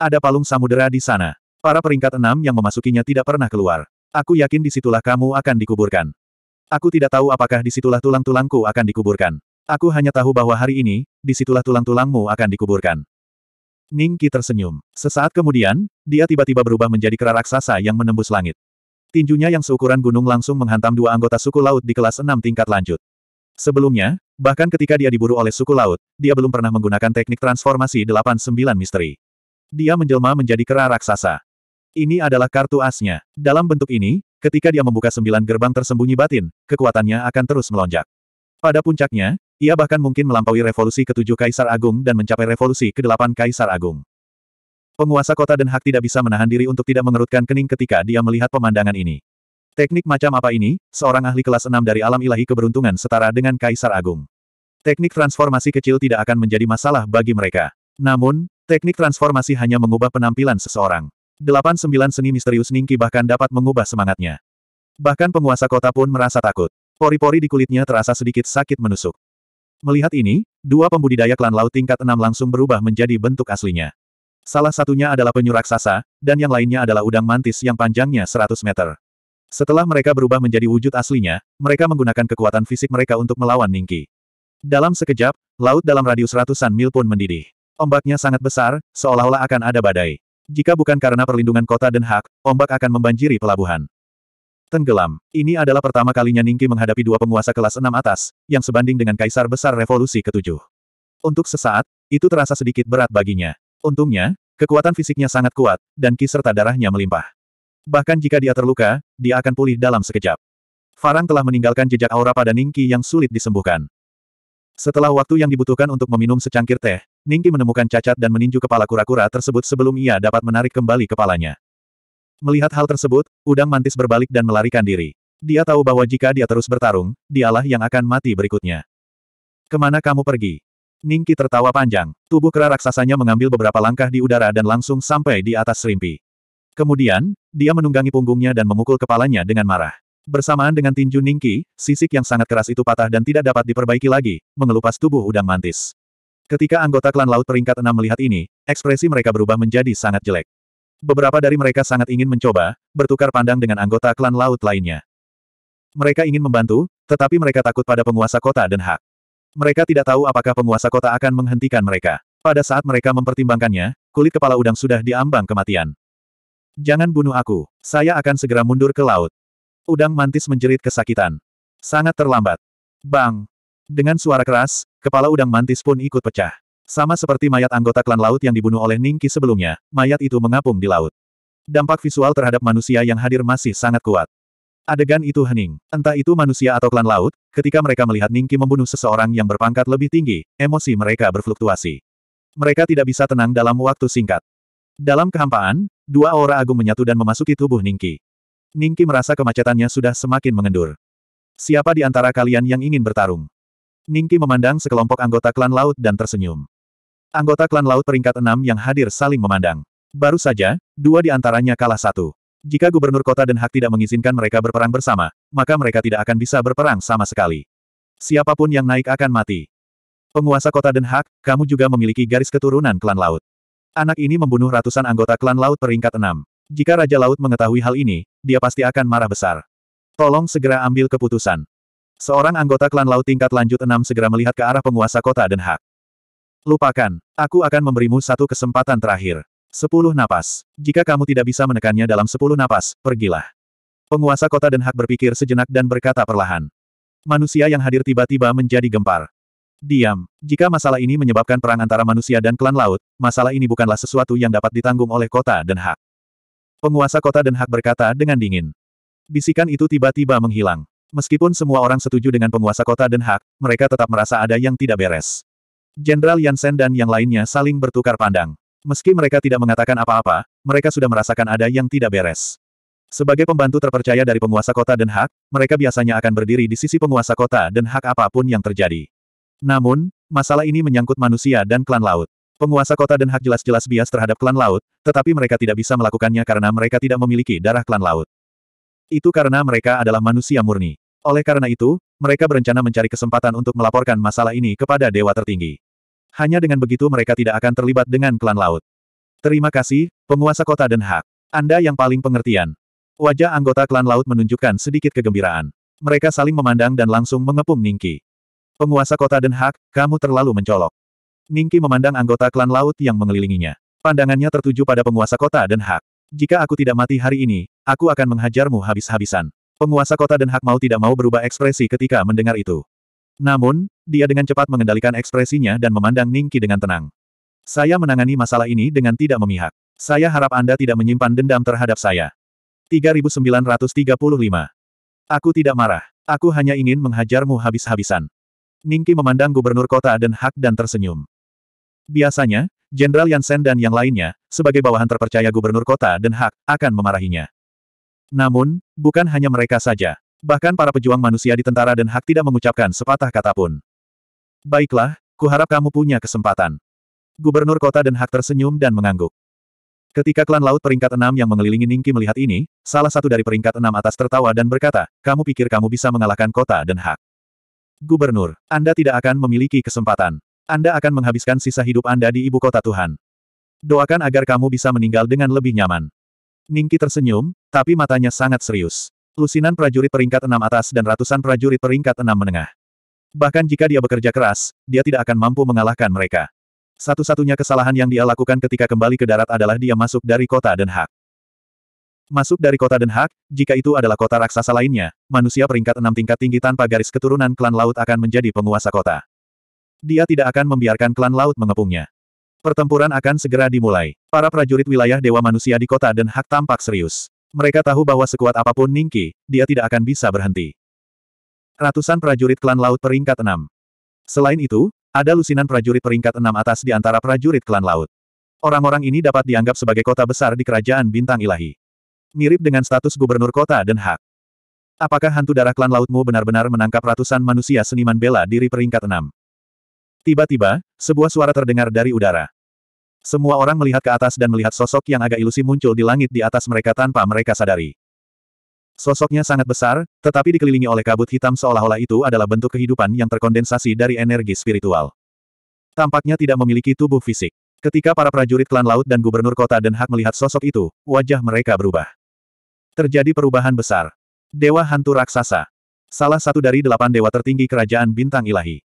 Ada palung samudera di sana. Para peringkat enam yang memasukinya tidak pernah keluar. Aku yakin disitulah kamu akan dikuburkan. Aku tidak tahu apakah disitulah tulang-tulangku akan dikuburkan. Aku hanya tahu bahwa hari ini, disitulah tulang-tulangmu akan dikuburkan. Ning Qi tersenyum. Sesaat kemudian, dia tiba-tiba berubah menjadi kera raksasa yang menembus langit. Tinjunya yang seukuran gunung langsung menghantam dua anggota suku laut di kelas enam tingkat lanjut. Sebelumnya, bahkan ketika dia diburu oleh suku laut, dia belum pernah menggunakan teknik transformasi delapan sembilan misteri. Dia menjelma menjadi kera raksasa. Ini adalah kartu asnya. Dalam bentuk ini, ketika dia membuka sembilan gerbang tersembunyi batin, kekuatannya akan terus melonjak. Pada puncaknya, ia bahkan mungkin melampaui revolusi ketujuh Kaisar Agung dan mencapai revolusi kedelapan Kaisar Agung. Penguasa kota dan Hak tidak bisa menahan diri untuk tidak mengerutkan kening ketika dia melihat pemandangan ini. Teknik macam apa ini? Seorang ahli kelas 6 dari alam ilahi keberuntungan setara dengan Kaisar Agung. Teknik transformasi kecil tidak akan menjadi masalah bagi mereka. Namun, teknik transformasi hanya mengubah penampilan seseorang. Delapan sembilan seni misterius Ningki bahkan dapat mengubah semangatnya. Bahkan penguasa kota pun merasa takut. Pori-pori di kulitnya terasa sedikit sakit menusuk. Melihat ini, dua pembudidaya klan laut tingkat enam langsung berubah menjadi bentuk aslinya. Salah satunya adalah penyu raksasa, dan yang lainnya adalah udang mantis yang panjangnya 100 meter. Setelah mereka berubah menjadi wujud aslinya, mereka menggunakan kekuatan fisik mereka untuk melawan Ningki. Dalam sekejap, laut dalam radius ratusan mil pun mendidih. Ombaknya sangat besar, seolah-olah akan ada badai. Jika bukan karena perlindungan kota Den Haag, ombak akan membanjiri pelabuhan. Tenggelam. Ini adalah pertama kalinya Ningki menghadapi dua penguasa kelas enam atas, yang sebanding dengan Kaisar Besar Revolusi ketujuh. Untuk sesaat, itu terasa sedikit berat baginya. Untungnya, kekuatan fisiknya sangat kuat, dan ki serta darahnya melimpah. Bahkan jika dia terluka, dia akan pulih dalam sekejap. Farang telah meninggalkan jejak aura pada Ningki yang sulit disembuhkan. Setelah waktu yang dibutuhkan untuk meminum secangkir teh, Ningki menemukan cacat dan meninju kepala kura-kura tersebut sebelum ia dapat menarik kembali kepalanya. Melihat hal tersebut, udang mantis berbalik dan melarikan diri. Dia tahu bahwa jika dia terus bertarung, dialah yang akan mati berikutnya. Kemana kamu pergi? Ningki tertawa panjang. Tubuh kera raksasanya mengambil beberapa langkah di udara dan langsung sampai di atas serimpi. Kemudian, dia menunggangi punggungnya dan memukul kepalanya dengan marah. Bersamaan dengan tinju Ningki, sisik yang sangat keras itu patah dan tidak dapat diperbaiki lagi, mengelupas tubuh udang mantis. Ketika anggota klan Laut peringkat enam melihat ini, ekspresi mereka berubah menjadi sangat jelek. Beberapa dari mereka sangat ingin mencoba, bertukar pandang dengan anggota klan Laut lainnya. Mereka ingin membantu, tetapi mereka takut pada penguasa kota dan hak. Mereka tidak tahu apakah penguasa kota akan menghentikan mereka. Pada saat mereka mempertimbangkannya, kulit kepala udang sudah diambang kematian. Jangan bunuh aku. Saya akan segera mundur ke laut. Udang mantis menjerit kesakitan. Sangat terlambat. Bang! Dengan suara keras, kepala udang mantis pun ikut pecah. Sama seperti mayat anggota klan laut yang dibunuh oleh Ningki sebelumnya, mayat itu mengapung di laut. Dampak visual terhadap manusia yang hadir masih sangat kuat. Adegan itu hening. Entah itu manusia atau klan laut, ketika mereka melihat Ningki membunuh seseorang yang berpangkat lebih tinggi, emosi mereka berfluktuasi. Mereka tidak bisa tenang dalam waktu singkat. Dalam kehampaan, dua aura agung menyatu dan memasuki tubuh Ningki. Ningki merasa kemacetannya sudah semakin mengendur. Siapa di antara kalian yang ingin bertarung? Ningki memandang sekelompok anggota klan laut dan tersenyum. Anggota klan laut peringkat enam yang hadir saling memandang. Baru saja, dua di antaranya kalah satu. Jika gubernur kota Den Haag tidak mengizinkan mereka berperang bersama, maka mereka tidak akan bisa berperang sama sekali. Siapapun yang naik akan mati. Penguasa kota Den Haag, kamu juga memiliki garis keturunan klan laut. Anak ini membunuh ratusan anggota klan laut peringkat enam. Jika Raja Laut mengetahui hal ini, dia pasti akan marah besar. Tolong segera ambil keputusan. Seorang anggota klan laut tingkat lanjut enam segera melihat ke arah penguasa kota Den Haag. Lupakan, aku akan memberimu satu kesempatan terakhir. Sepuluh napas. Jika kamu tidak bisa menekannya dalam sepuluh napas, pergilah. Penguasa kota Den Haag berpikir sejenak dan berkata perlahan. Manusia yang hadir tiba-tiba menjadi gempar. Diam. Jika masalah ini menyebabkan perang antara manusia dan klan laut, masalah ini bukanlah sesuatu yang dapat ditanggung oleh kota Den Haag. Penguasa kota Den Haag berkata dengan dingin. Bisikan itu tiba-tiba menghilang. Meskipun semua orang setuju dengan penguasa kota Den Haag, mereka tetap merasa ada yang tidak beres. Jenderal Yansen dan yang lainnya saling bertukar pandang. Meski mereka tidak mengatakan apa-apa, mereka sudah merasakan ada yang tidak beres. Sebagai pembantu terpercaya dari penguasa kota Den Haag, mereka biasanya akan berdiri di sisi penguasa kota Den Haag apapun yang terjadi. Namun, masalah ini menyangkut manusia dan klan laut. Penguasa kota Den Haag jelas-jelas bias terhadap klan laut, tetapi mereka tidak bisa melakukannya karena mereka tidak memiliki darah klan laut. Itu karena mereka adalah manusia murni. Oleh karena itu, mereka berencana mencari kesempatan untuk melaporkan masalah ini kepada dewa tertinggi. Hanya dengan begitu mereka tidak akan terlibat dengan klan laut. Terima kasih, penguasa kota Den Haag. Anda yang paling pengertian. Wajah anggota klan laut menunjukkan sedikit kegembiraan. Mereka saling memandang dan langsung mengepung Ningki. Penguasa kota Den Haag, kamu terlalu mencolok. Ningki memandang anggota klan laut yang mengelilinginya. Pandangannya tertuju pada penguasa kota Den Haag. Jika aku tidak mati hari ini, aku akan menghajarmu habis-habisan. Penguasa kota dan Hak mau tidak mau berubah ekspresi ketika mendengar itu. Namun, dia dengan cepat mengendalikan ekspresinya dan memandang Ningki dengan tenang. Saya menangani masalah ini dengan tidak memihak. Saya harap Anda tidak menyimpan dendam terhadap saya. 3935. Aku tidak marah. Aku hanya ingin menghajarmu habis-habisan. Ningki memandang gubernur kota dan Hak dan tersenyum. Biasanya, Jenderal Yansen dan yang lainnya, sebagai bawahan terpercaya gubernur kota dan hak, akan memarahinya. Namun, bukan hanya mereka saja. Bahkan para pejuang manusia di tentara dan hak tidak mengucapkan sepatah kata pun. Baiklah, kuharap kamu punya kesempatan. Gubernur kota dan hak tersenyum dan mengangguk. Ketika klan laut peringkat enam yang mengelilingi Ningki melihat ini, salah satu dari peringkat enam atas tertawa dan berkata, kamu pikir kamu bisa mengalahkan kota dan hak. Gubernur, Anda tidak akan memiliki kesempatan. Anda akan menghabiskan sisa hidup Anda di ibu kota Tuhan. Doakan agar kamu bisa meninggal dengan lebih nyaman. Ningki tersenyum, tapi matanya sangat serius. Lusinan prajurit peringkat enam atas dan ratusan prajurit peringkat enam menengah. Bahkan jika dia bekerja keras, dia tidak akan mampu mengalahkan mereka. Satu-satunya kesalahan yang dia lakukan ketika kembali ke darat adalah dia masuk dari kota Den Haag. Masuk dari kota Den Haag, jika itu adalah kota raksasa lainnya, manusia peringkat enam tingkat tinggi tanpa garis keturunan klan laut akan menjadi penguasa kota. Dia tidak akan membiarkan klan laut mengepungnya. Pertempuran akan segera dimulai. Para prajurit wilayah Dewa Manusia di kota Den Hak tampak serius. Mereka tahu bahwa sekuat apapun Ningki, dia tidak akan bisa berhenti. Ratusan prajurit klan laut peringkat 6. Selain itu, ada lusinan prajurit peringkat 6 atas di antara prajurit klan laut. Orang-orang ini dapat dianggap sebagai kota besar di kerajaan bintang ilahi. Mirip dengan status gubernur kota Den hak. Apakah hantu darah klan lautmu benar-benar menangkap ratusan manusia seniman bela diri peringkat 6? Tiba-tiba, sebuah suara terdengar dari udara. Semua orang melihat ke atas dan melihat sosok yang agak ilusi muncul di langit di atas mereka tanpa mereka sadari. Sosoknya sangat besar, tetapi dikelilingi oleh kabut hitam seolah-olah itu adalah bentuk kehidupan yang terkondensasi dari energi spiritual. Tampaknya tidak memiliki tubuh fisik. Ketika para prajurit klan laut dan gubernur kota Den Haag melihat sosok itu, wajah mereka berubah. Terjadi perubahan besar. Dewa hantu raksasa. Salah satu dari delapan dewa tertinggi kerajaan bintang ilahi.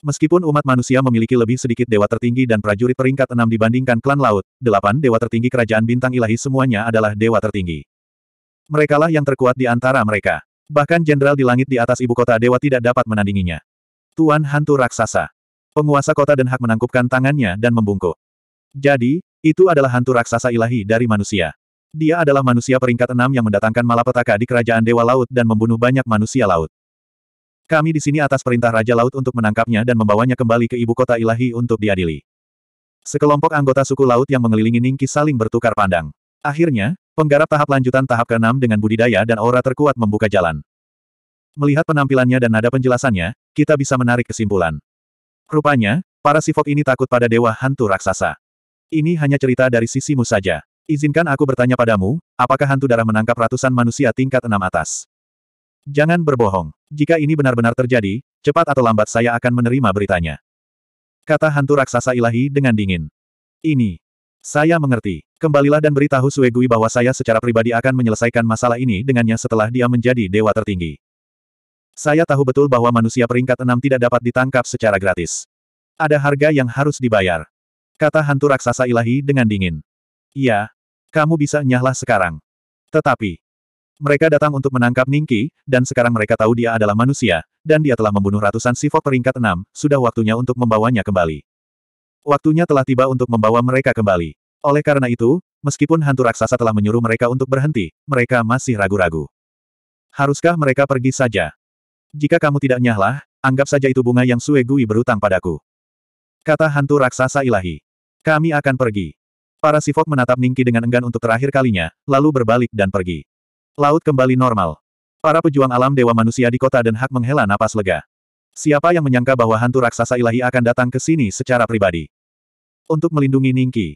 Meskipun umat manusia memiliki lebih sedikit dewa tertinggi dan prajurit peringkat enam dibandingkan klan laut, delapan dewa tertinggi kerajaan bintang ilahi semuanya adalah dewa tertinggi. Merekalah yang terkuat di antara mereka. Bahkan jenderal di langit di atas ibu kota dewa tidak dapat menandinginya. Tuan Hantu Raksasa. Penguasa kota dan Hak menangkupkan tangannya dan membungkuk. Jadi, itu adalah hantu raksasa ilahi dari manusia. Dia adalah manusia peringkat enam yang mendatangkan malapetaka di kerajaan Dewa Laut dan membunuh banyak manusia laut. Kami di sini atas perintah Raja Laut untuk menangkapnya dan membawanya kembali ke ibu kota ilahi untuk diadili. Sekelompok anggota suku laut yang mengelilingi Ningki saling bertukar pandang. Akhirnya, penggarap tahap lanjutan tahap ke-6 dengan budidaya dan aura terkuat membuka jalan. Melihat penampilannya dan nada penjelasannya, kita bisa menarik kesimpulan. Rupanya, para sifok ini takut pada dewa hantu raksasa. Ini hanya cerita dari sisimu saja. Izinkan aku bertanya padamu, apakah hantu darah menangkap ratusan manusia tingkat enam atas? Jangan berbohong. Jika ini benar-benar terjadi, cepat atau lambat saya akan menerima beritanya. Kata hantu raksasa ilahi dengan dingin. Ini. Saya mengerti. Kembalilah dan beritahu Suegui bahwa saya secara pribadi akan menyelesaikan masalah ini dengannya setelah dia menjadi dewa tertinggi. Saya tahu betul bahwa manusia peringkat enam tidak dapat ditangkap secara gratis. Ada harga yang harus dibayar. Kata hantu raksasa ilahi dengan dingin. Iya. Kamu bisa nyahlah sekarang. Tetapi, mereka datang untuk menangkap Ningki, dan sekarang mereka tahu dia adalah manusia, dan dia telah membunuh ratusan sifok peringkat enam, sudah waktunya untuk membawanya kembali. Waktunya telah tiba untuk membawa mereka kembali. Oleh karena itu, meskipun hantu raksasa telah menyuruh mereka untuk berhenti, mereka masih ragu-ragu. Haruskah mereka pergi saja? Jika kamu tidak nyahlah, anggap saja itu bunga yang Sue Gui berutang padaku. Kata hantu raksasa ilahi. Kami akan pergi. Para sifok menatap Ningki dengan enggan untuk terakhir kalinya, lalu berbalik dan pergi. Laut kembali normal. Para pejuang alam dewa manusia di kota dan Haag menghela napas lega. Siapa yang menyangka bahwa hantu raksasa ilahi akan datang ke sini secara pribadi? Untuk melindungi Ningki.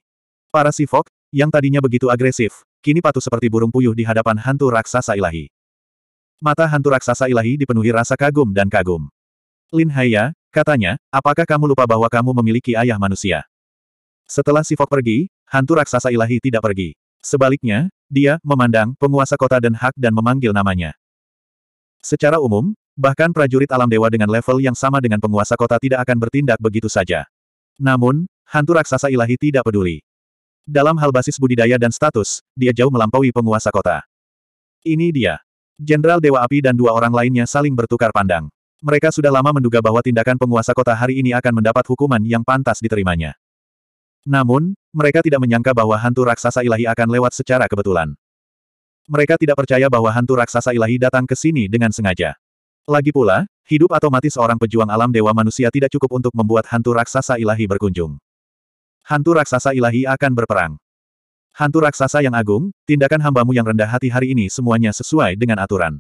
Para sifok yang tadinya begitu agresif, kini patuh seperti burung puyuh di hadapan hantu raksasa ilahi. Mata hantu raksasa ilahi dipenuhi rasa kagum dan kagum. Lin Haiya, katanya, apakah kamu lupa bahwa kamu memiliki ayah manusia? Setelah sifok pergi, hantu raksasa ilahi tidak pergi. Sebaliknya, dia memandang penguasa kota dan Hak dan memanggil namanya. Secara umum, bahkan prajurit alam dewa dengan level yang sama dengan penguasa kota tidak akan bertindak begitu saja. Namun, hantu raksasa ilahi tidak peduli. Dalam hal basis budidaya dan status, dia jauh melampaui penguasa kota. Ini dia. Jenderal Dewa Api dan dua orang lainnya saling bertukar pandang. Mereka sudah lama menduga bahwa tindakan penguasa kota hari ini akan mendapat hukuman yang pantas diterimanya. Namun, mereka tidak menyangka bahwa hantu raksasa ilahi akan lewat secara kebetulan. Mereka tidak percaya bahwa hantu raksasa ilahi datang ke sini dengan sengaja. Lagi pula, hidup atau mati seorang pejuang alam dewa manusia tidak cukup untuk membuat hantu raksasa ilahi berkunjung. Hantu raksasa ilahi akan berperang. Hantu raksasa yang agung, tindakan hambamu yang rendah hati hari ini semuanya sesuai dengan aturan.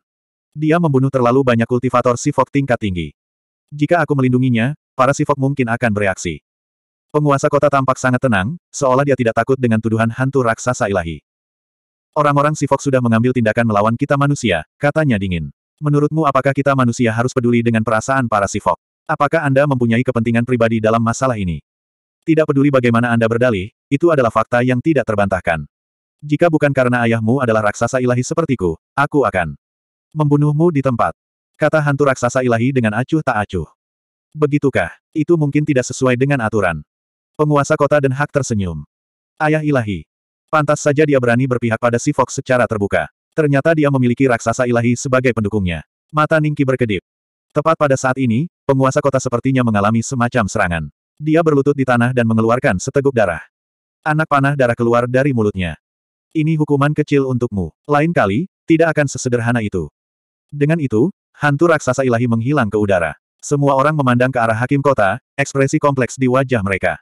Dia membunuh terlalu banyak kultivator sifok tingkat tinggi. Jika aku melindunginya, para sifok mungkin akan bereaksi. Penguasa kota tampak sangat tenang, seolah dia tidak takut dengan tuduhan hantu raksasa ilahi. Orang-orang sifok sudah mengambil tindakan melawan kita manusia, katanya dingin. Menurutmu apakah kita manusia harus peduli dengan perasaan para sifok? Apakah Anda mempunyai kepentingan pribadi dalam masalah ini? Tidak peduli bagaimana Anda berdalih, itu adalah fakta yang tidak terbantahkan. Jika bukan karena ayahmu adalah raksasa ilahi sepertiku, aku akan membunuhmu di tempat. Kata hantu raksasa ilahi dengan acuh tak acuh. Begitukah? Itu mungkin tidak sesuai dengan aturan. Penguasa kota dan Hak tersenyum. Ayah ilahi. Pantas saja dia berani berpihak pada si Fox secara terbuka. Ternyata dia memiliki raksasa ilahi sebagai pendukungnya. Mata Ningki berkedip. Tepat pada saat ini, penguasa kota sepertinya mengalami semacam serangan. Dia berlutut di tanah dan mengeluarkan seteguk darah. Anak panah darah keluar dari mulutnya. Ini hukuman kecil untukmu. Lain kali, tidak akan sesederhana itu. Dengan itu, hantu raksasa ilahi menghilang ke udara. Semua orang memandang ke arah hakim kota, ekspresi kompleks di wajah mereka.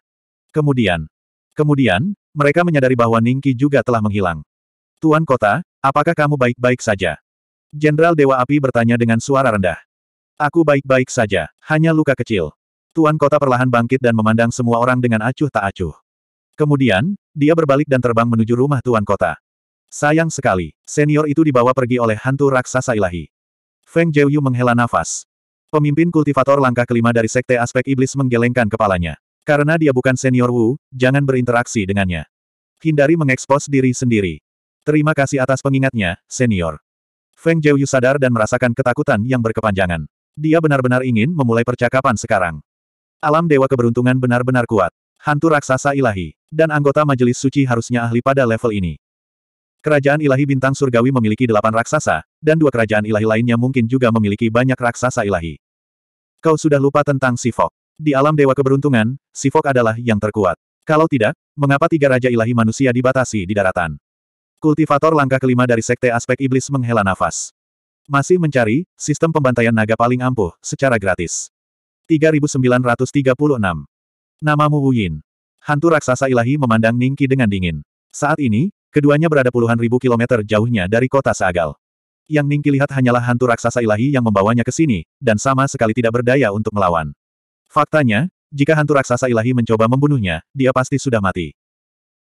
Kemudian, kemudian, mereka menyadari bahwa Ningki juga telah menghilang. Tuan Kota, apakah kamu baik-baik saja? Jenderal Dewa Api bertanya dengan suara rendah. Aku baik-baik saja, hanya luka kecil. Tuan Kota perlahan bangkit dan memandang semua orang dengan acuh tak acuh. Kemudian, dia berbalik dan terbang menuju rumah Tuan Kota. Sayang sekali, senior itu dibawa pergi oleh hantu raksasa ilahi. Feng Jiuyu menghela nafas. Pemimpin kultivator langkah kelima dari Sekte Aspek Iblis menggelengkan kepalanya. Karena dia bukan senior Wu, jangan berinteraksi dengannya. Hindari mengekspos diri sendiri. Terima kasih atas pengingatnya, senior. Feng Jiuyu sadar dan merasakan ketakutan yang berkepanjangan. Dia benar-benar ingin memulai percakapan sekarang. Alam Dewa Keberuntungan benar-benar kuat. Hantu raksasa ilahi. Dan anggota majelis suci harusnya ahli pada level ini. Kerajaan ilahi bintang surgawi memiliki delapan raksasa, dan dua kerajaan ilahi lainnya mungkin juga memiliki banyak raksasa ilahi. Kau sudah lupa tentang Sifok? Di alam Dewa Keberuntungan, Sifok adalah yang terkuat. Kalau tidak, mengapa tiga Raja Ilahi manusia dibatasi di daratan? Kultivator langkah kelima dari Sekte Aspek Iblis menghela nafas. Masih mencari, sistem pembantaian naga paling ampuh, secara gratis. 3936. Namamu Wu Yin. Hantu raksasa ilahi memandang Ningki dengan dingin. Saat ini, keduanya berada puluhan ribu kilometer jauhnya dari kota Seagal. Yang Ningki lihat hanyalah hantu raksasa ilahi yang membawanya ke sini, dan sama sekali tidak berdaya untuk melawan. Faktanya, jika hantu raksasa ilahi mencoba membunuhnya, dia pasti sudah mati.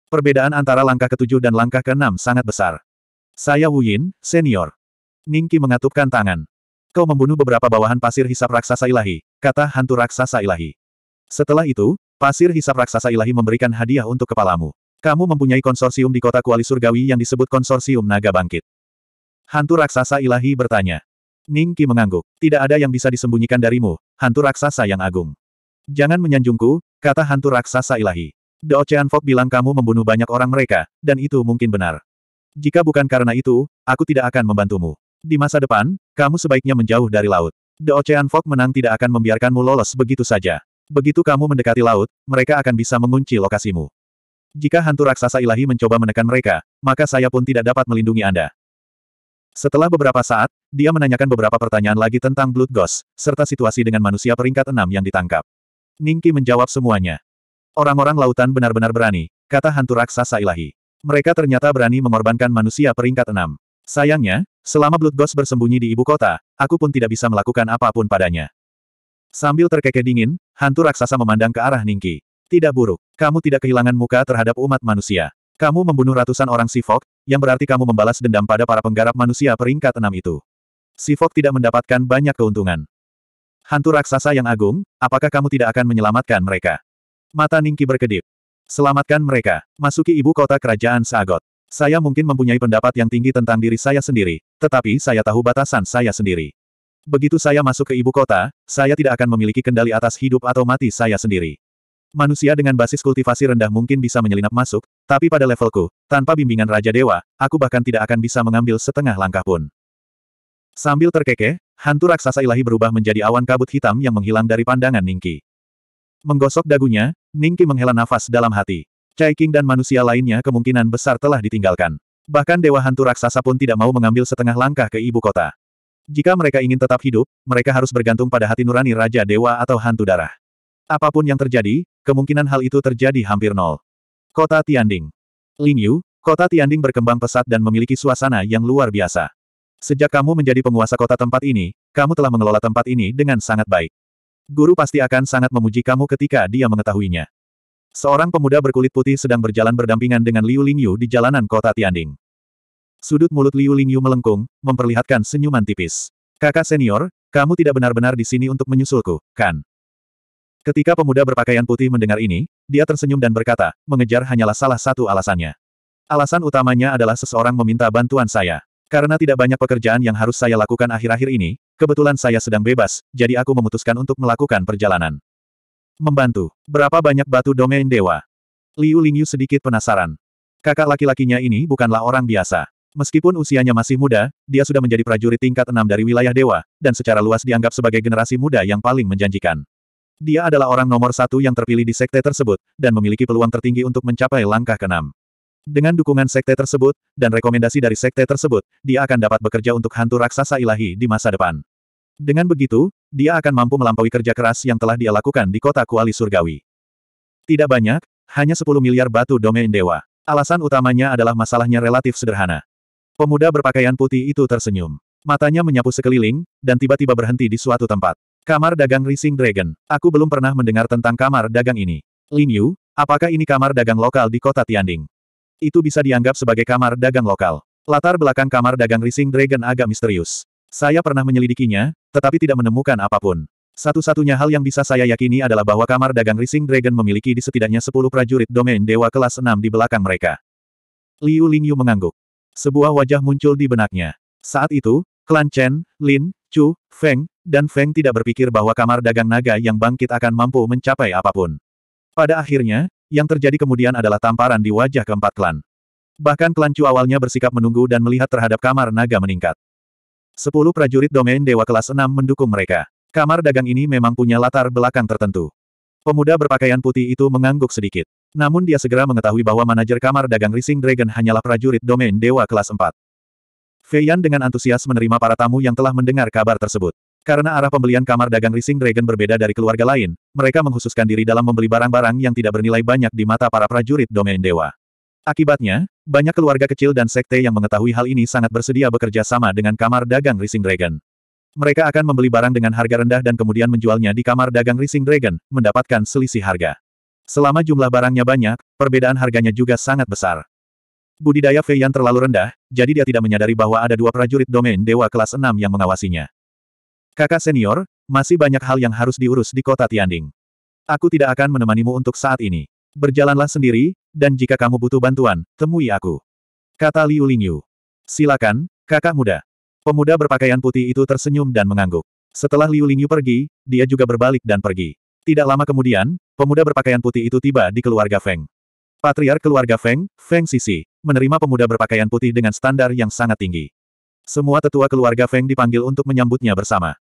Perbedaan antara langkah ketujuh dan langkah keenam sangat besar. Saya Wu Yin, senior. Ningki mengatupkan tangan. Kau membunuh beberapa bawahan pasir hisap raksasa ilahi, kata hantu raksasa ilahi. Setelah itu, pasir hisap raksasa ilahi memberikan hadiah untuk kepalamu. Kamu mempunyai konsorsium di kota Kuali Surgawi yang disebut konsorsium naga bangkit. Hantu raksasa ilahi bertanya. Ningki mengangguk. Tidak ada yang bisa disembunyikan darimu, hantu raksasa yang agung. Jangan menyanjungku, kata hantu raksasa ilahi. Dao Fog bilang kamu membunuh banyak orang mereka, dan itu mungkin benar. Jika bukan karena itu, aku tidak akan membantumu. Di masa depan, kamu sebaiknya menjauh dari laut. Dao Fog menang tidak akan membiarkanmu lolos begitu saja. Begitu kamu mendekati laut, mereka akan bisa mengunci lokasimu. Jika hantu raksasa ilahi mencoba menekan mereka, maka saya pun tidak dapat melindungi Anda. Setelah beberapa saat, dia menanyakan beberapa pertanyaan lagi tentang Blood Ghost, serta situasi dengan manusia peringkat enam yang ditangkap. Ningki menjawab semuanya. Orang-orang lautan benar-benar berani, kata hantu raksasa ilahi. Mereka ternyata berani mengorbankan manusia peringkat enam. Sayangnya, selama Blood Ghost bersembunyi di ibu kota, aku pun tidak bisa melakukan apapun padanya. Sambil terkekeh dingin, hantu raksasa memandang ke arah Ningki. Tidak buruk, kamu tidak kehilangan muka terhadap umat manusia. Kamu membunuh ratusan orang Sifok, yang berarti kamu membalas dendam pada para penggarap manusia peringkat enam itu. Sifok tidak mendapatkan banyak keuntungan. Hantu raksasa yang agung, apakah kamu tidak akan menyelamatkan mereka? Mata Ningki berkedip. Selamatkan mereka, masuki ibu kota kerajaan Sagot. Saya mungkin mempunyai pendapat yang tinggi tentang diri saya sendiri, tetapi saya tahu batasan saya sendiri. Begitu saya masuk ke ibu kota, saya tidak akan memiliki kendali atas hidup atau mati saya sendiri. Manusia dengan basis kultivasi rendah mungkin bisa menyelinap masuk, tapi pada levelku, tanpa bimbingan Raja Dewa, aku bahkan tidak akan bisa mengambil setengah langkah pun. Sambil terkekeh, hantu raksasa ilahi berubah menjadi awan kabut hitam yang menghilang dari pandangan Ningki. Menggosok dagunya, Ningki menghela nafas dalam hati. Chai King dan manusia lainnya kemungkinan besar telah ditinggalkan. Bahkan Dewa Hantu Raksasa pun tidak mau mengambil setengah langkah ke ibu kota. Jika mereka ingin tetap hidup, mereka harus bergantung pada hati nurani Raja Dewa atau Hantu Darah. Apapun yang terjadi, kemungkinan hal itu terjadi hampir nol. Kota Tianding Ling Yu, kota Tianding berkembang pesat dan memiliki suasana yang luar biasa. Sejak kamu menjadi penguasa kota tempat ini, kamu telah mengelola tempat ini dengan sangat baik. Guru pasti akan sangat memuji kamu ketika dia mengetahuinya. Seorang pemuda berkulit putih sedang berjalan berdampingan dengan Liu Lingyu di jalanan kota Tianding. Sudut mulut Liu Lingyu melengkung, memperlihatkan senyuman tipis. Kakak senior, kamu tidak benar-benar di sini untuk menyusulku, kan? Ketika pemuda berpakaian putih mendengar ini, dia tersenyum dan berkata, mengejar hanyalah salah satu alasannya. Alasan utamanya adalah seseorang meminta bantuan saya. Karena tidak banyak pekerjaan yang harus saya lakukan akhir-akhir ini, kebetulan saya sedang bebas, jadi aku memutuskan untuk melakukan perjalanan. Membantu. Berapa banyak batu domain dewa? Liu Lingyu sedikit penasaran. Kakak laki-lakinya ini bukanlah orang biasa. Meskipun usianya masih muda, dia sudah menjadi prajurit tingkat enam dari wilayah dewa, dan secara luas dianggap sebagai generasi muda yang paling menjanjikan. Dia adalah orang nomor satu yang terpilih di sekte tersebut, dan memiliki peluang tertinggi untuk mencapai langkah keenam. Dengan dukungan sekte tersebut, dan rekomendasi dari sekte tersebut, dia akan dapat bekerja untuk hantu raksasa ilahi di masa depan. Dengan begitu, dia akan mampu melampaui kerja keras yang telah dia lakukan di kota Kuali Surgawi. Tidak banyak, hanya 10 miliar batu domain dewa. Alasan utamanya adalah masalahnya relatif sederhana. Pemuda berpakaian putih itu tersenyum. Matanya menyapu sekeliling, dan tiba-tiba berhenti di suatu tempat. Kamar dagang Rising Dragon. Aku belum pernah mendengar tentang kamar dagang ini. Lin Yu, apakah ini kamar dagang lokal di kota Tianding? Itu bisa dianggap sebagai kamar dagang lokal. Latar belakang kamar dagang Rising Dragon agak misterius. Saya pernah menyelidikinya, tetapi tidak menemukan apapun. Satu-satunya hal yang bisa saya yakini adalah bahwa kamar dagang Rising Dragon memiliki di setidaknya 10 prajurit domain dewa kelas 6 di belakang mereka. Liu Lingyu mengangguk. Sebuah wajah muncul di benaknya. Saat itu, klan Chen, Lin, Chu, Feng, dan Feng tidak berpikir bahwa kamar dagang naga yang bangkit akan mampu mencapai apapun. Pada akhirnya, yang terjadi kemudian adalah tamparan di wajah keempat klan. Bahkan klan Chu awalnya bersikap menunggu dan melihat terhadap kamar naga meningkat. Sepuluh prajurit domain dewa kelas enam mendukung mereka. Kamar dagang ini memang punya latar belakang tertentu. Pemuda berpakaian putih itu mengangguk sedikit. Namun dia segera mengetahui bahwa manajer kamar dagang Rising Dragon hanyalah prajurit domain dewa kelas 4. Feiyan dengan antusias menerima para tamu yang telah mendengar kabar tersebut. Karena arah pembelian kamar dagang Rising Dragon berbeda dari keluarga lain, mereka menghususkan diri dalam membeli barang-barang yang tidak bernilai banyak di mata para prajurit domain dewa. Akibatnya, banyak keluarga kecil dan sekte yang mengetahui hal ini sangat bersedia bekerja sama dengan kamar dagang Rising Dragon. Mereka akan membeli barang dengan harga rendah dan kemudian menjualnya di kamar dagang Rising Dragon, mendapatkan selisih harga. Selama jumlah barangnya banyak, perbedaan harganya juga sangat besar. Budidaya Feiyan terlalu rendah, jadi dia tidak menyadari bahwa ada dua prajurit domain dewa kelas 6 yang mengawasinya. Kakak senior, masih banyak hal yang harus diurus di kota Tianding. Aku tidak akan menemanimu untuk saat ini. Berjalanlah sendiri, dan jika kamu butuh bantuan, temui aku. Kata Liu Lingyu. Silakan, kakak muda. Pemuda berpakaian putih itu tersenyum dan mengangguk. Setelah Liu Lingyu pergi, dia juga berbalik dan pergi. Tidak lama kemudian, pemuda berpakaian putih itu tiba di keluarga Feng. Patriar keluarga Feng, Feng Sisi, menerima pemuda berpakaian putih dengan standar yang sangat tinggi. Semua tetua keluarga Feng dipanggil untuk menyambutnya bersama.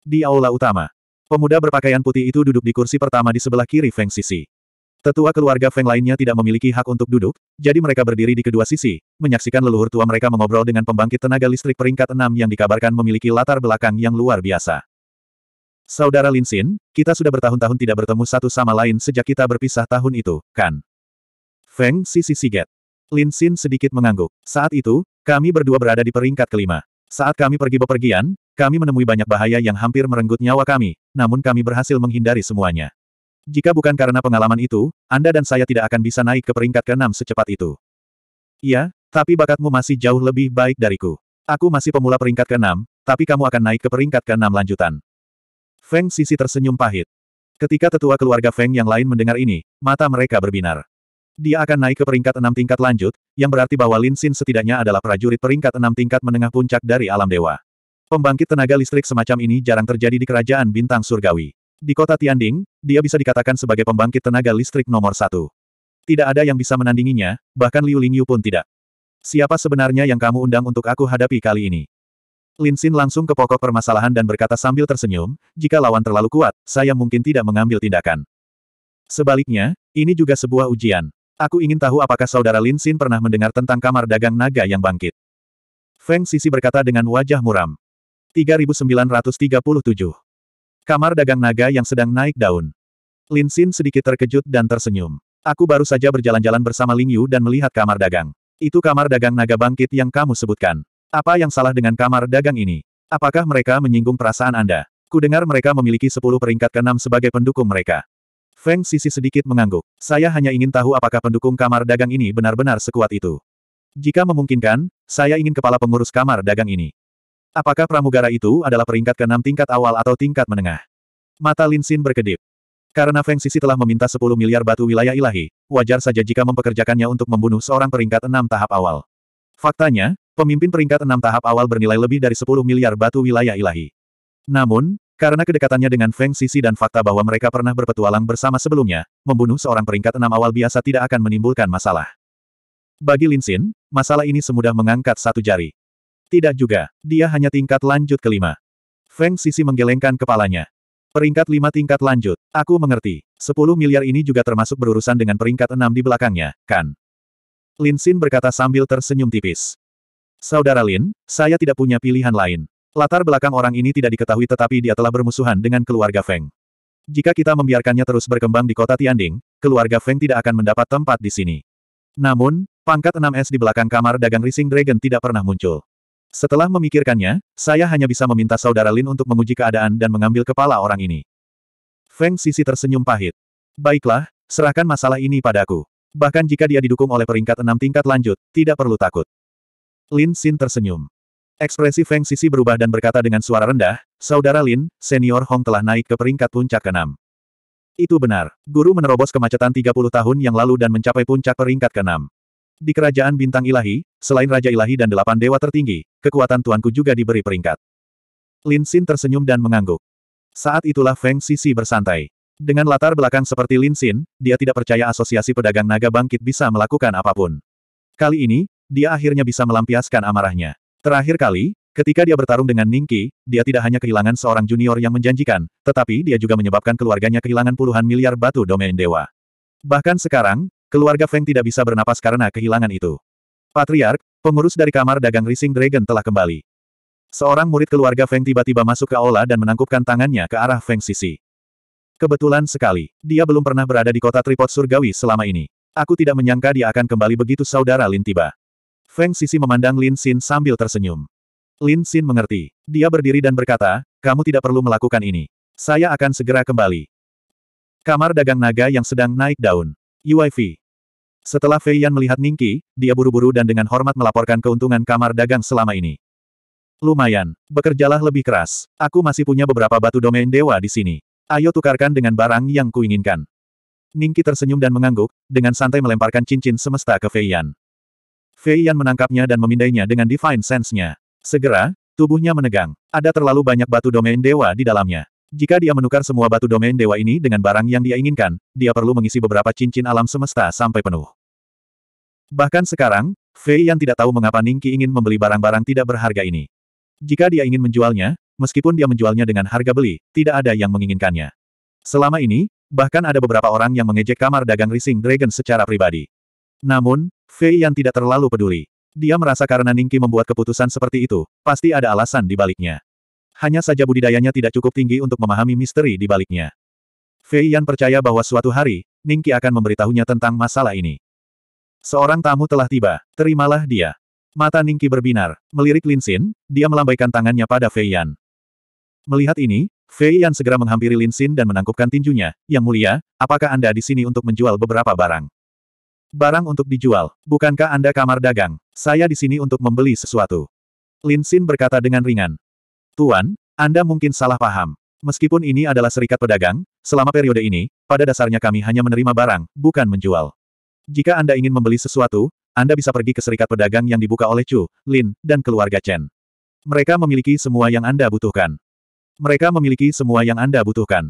Di aula utama, pemuda berpakaian putih itu duduk di kursi pertama di sebelah kiri Feng Sisi. Tetua keluarga Feng lainnya tidak memiliki hak untuk duduk, jadi mereka berdiri di kedua sisi, menyaksikan leluhur tua mereka mengobrol dengan pembangkit tenaga listrik peringkat enam yang dikabarkan memiliki latar belakang yang luar biasa. Saudara Lin Xin, kita sudah bertahun-tahun tidak bertemu satu sama lain sejak kita berpisah tahun itu, kan? Feng Sisi Siget. Lin Xin sedikit mengangguk. Saat itu, kami berdua berada di peringkat kelima. Saat kami pergi bepergian, kami menemui banyak bahaya yang hampir merenggut nyawa kami, namun kami berhasil menghindari semuanya. Jika bukan karena pengalaman itu, Anda dan saya tidak akan bisa naik ke peringkat keenam secepat itu. Iya, tapi bakatmu masih jauh lebih baik dariku. Aku masih pemula peringkat keenam, tapi kamu akan naik ke peringkat keenam lanjutan. Feng Sisi tersenyum pahit. Ketika tetua keluarga Feng yang lain mendengar ini, mata mereka berbinar. Dia akan naik ke peringkat enam tingkat lanjut, yang berarti bahwa Lin Xin setidaknya adalah prajurit peringkat enam tingkat menengah puncak dari alam dewa. Pembangkit tenaga listrik semacam ini jarang terjadi di kerajaan bintang surgawi. Di kota Tianding, dia bisa dikatakan sebagai pembangkit tenaga listrik nomor satu. Tidak ada yang bisa menandinginya, bahkan Liu Lingyu pun tidak. Siapa sebenarnya yang kamu undang untuk aku hadapi kali ini? Lin Xin langsung ke pokok permasalahan dan berkata sambil tersenyum, jika lawan terlalu kuat, saya mungkin tidak mengambil tindakan. Sebaliknya, ini juga sebuah ujian. Aku ingin tahu apakah saudara Lin Xin pernah mendengar tentang kamar dagang naga yang bangkit. Feng Sisi berkata dengan wajah muram. 3937. Kamar dagang naga yang sedang naik daun. Lin Xin sedikit terkejut dan tersenyum. Aku baru saja berjalan-jalan bersama Ling Yu dan melihat kamar dagang. Itu kamar dagang naga bangkit yang kamu sebutkan. Apa yang salah dengan kamar dagang ini? Apakah mereka menyinggung perasaan Anda? Kudengar mereka memiliki 10 peringkat keenam sebagai pendukung mereka. Feng Sisi sedikit mengangguk. Saya hanya ingin tahu apakah pendukung kamar dagang ini benar-benar sekuat itu. Jika memungkinkan, saya ingin kepala pengurus kamar dagang ini. Apakah pramugara itu adalah peringkat keenam tingkat awal atau tingkat menengah? Mata Lin Xin berkedip. Karena Feng Sisi telah meminta 10 miliar batu wilayah ilahi, wajar saja jika mempekerjakannya untuk membunuh seorang peringkat enam tahap awal. Faktanya, pemimpin peringkat enam tahap awal bernilai lebih dari 10 miliar batu wilayah ilahi. Namun, karena kedekatannya dengan Feng Sisi dan fakta bahwa mereka pernah berpetualang bersama sebelumnya, membunuh seorang peringkat enam awal biasa tidak akan menimbulkan masalah. Bagi Lin Xin, masalah ini semudah mengangkat satu jari. Tidak juga, dia hanya tingkat lanjut kelima. Feng Sisi menggelengkan kepalanya. Peringkat lima tingkat lanjut, aku mengerti. Sepuluh miliar ini juga termasuk berurusan dengan peringkat enam di belakangnya, kan? Lin Xin berkata sambil tersenyum tipis. Saudara Lin, saya tidak punya pilihan lain. Latar belakang orang ini tidak diketahui tetapi dia telah bermusuhan dengan keluarga Feng. Jika kita membiarkannya terus berkembang di kota Tianding, keluarga Feng tidak akan mendapat tempat di sini. Namun, pangkat 6S di belakang kamar dagang Rising Dragon tidak pernah muncul. Setelah memikirkannya, saya hanya bisa meminta saudara Lin untuk menguji keadaan dan mengambil kepala orang ini. Feng Sisi tersenyum pahit. Baiklah, serahkan masalah ini padaku. Bahkan jika dia didukung oleh peringkat enam tingkat lanjut, tidak perlu takut. Lin Xin tersenyum. Ekspresi Feng Sisi berubah dan berkata dengan suara rendah, Saudara Lin, senior Hong telah naik ke peringkat puncak ke-6. Itu benar. Guru menerobos kemacetan 30 tahun yang lalu dan mencapai puncak peringkat ke-6. Di kerajaan bintang ilahi, selain Raja Ilahi dan delapan dewa tertinggi, kekuatan tuanku juga diberi peringkat. Lin Xin tersenyum dan mengangguk. Saat itulah Feng Sisi bersantai. Dengan latar belakang seperti Lin Xin, dia tidak percaya asosiasi pedagang naga bangkit bisa melakukan apapun. Kali ini, dia akhirnya bisa melampiaskan amarahnya. Terakhir kali, ketika dia bertarung dengan Ningki, dia tidak hanya kehilangan seorang junior yang menjanjikan, tetapi dia juga menyebabkan keluarganya kehilangan puluhan miliar batu domain dewa. Bahkan sekarang, keluarga Feng tidak bisa bernapas karena kehilangan itu. Patriark, pengurus dari kamar dagang Rising Dragon telah kembali. Seorang murid keluarga Feng tiba-tiba masuk ke aula dan menangkupkan tangannya ke arah Feng Sisi. Kebetulan sekali, dia belum pernah berada di kota tripod surgawi selama ini. Aku tidak menyangka dia akan kembali begitu saudara Lin tiba. Feng Sisi memandang Lin Xin sambil tersenyum. Lin Xin mengerti. Dia berdiri dan berkata, kamu tidak perlu melakukan ini. Saya akan segera kembali. Kamar dagang naga yang sedang naik daun. UIV. Setelah Fei Yan melihat Ningki, dia buru-buru dan dengan hormat melaporkan keuntungan kamar dagang selama ini. Lumayan, bekerjalah lebih keras. Aku masih punya beberapa batu domain dewa di sini. Ayo tukarkan dengan barang yang kuinginkan. Ningki tersenyum dan mengangguk, dengan santai melemparkan cincin semesta ke Fei Yan. Fei Yan menangkapnya dan memindainya dengan Divine Sense-nya. Segera, tubuhnya menegang. Ada terlalu banyak batu domain dewa di dalamnya. Jika dia menukar semua batu domain dewa ini dengan barang yang dia inginkan, dia perlu mengisi beberapa cincin alam semesta sampai penuh. Bahkan sekarang, Fei Yan tidak tahu mengapa Ningki ingin membeli barang-barang tidak berharga ini. Jika dia ingin menjualnya, meskipun dia menjualnya dengan harga beli, tidak ada yang menginginkannya. Selama ini, bahkan ada beberapa orang yang mengejek kamar dagang Rising Dragon secara pribadi. Namun, Fei Yan tidak terlalu peduli. Dia merasa karena Ningki membuat keputusan seperti itu, pasti ada alasan di baliknya. Hanya saja budidayanya tidak cukup tinggi untuk memahami misteri di baliknya. Fei Yan percaya bahwa suatu hari, Ningki akan memberitahunya tentang masalah ini. Seorang tamu telah tiba, terimalah dia. Mata Ningki berbinar, melirik Lin Xin. dia melambaikan tangannya pada Fei Yan. Melihat ini, Fei Yan segera menghampiri Lin Xin dan menangkupkan tinjunya, Yang mulia, apakah Anda di sini untuk menjual beberapa barang? Barang untuk dijual. Bukankah Anda kamar dagang? Saya di sini untuk membeli sesuatu. Lin Xin berkata dengan ringan. Tuan, Anda mungkin salah paham. Meskipun ini adalah serikat pedagang, selama periode ini, pada dasarnya kami hanya menerima barang, bukan menjual. Jika Anda ingin membeli sesuatu, Anda bisa pergi ke serikat pedagang yang dibuka oleh Chu, Lin, dan keluarga Chen. Mereka memiliki semua yang Anda butuhkan. Mereka memiliki semua yang Anda butuhkan.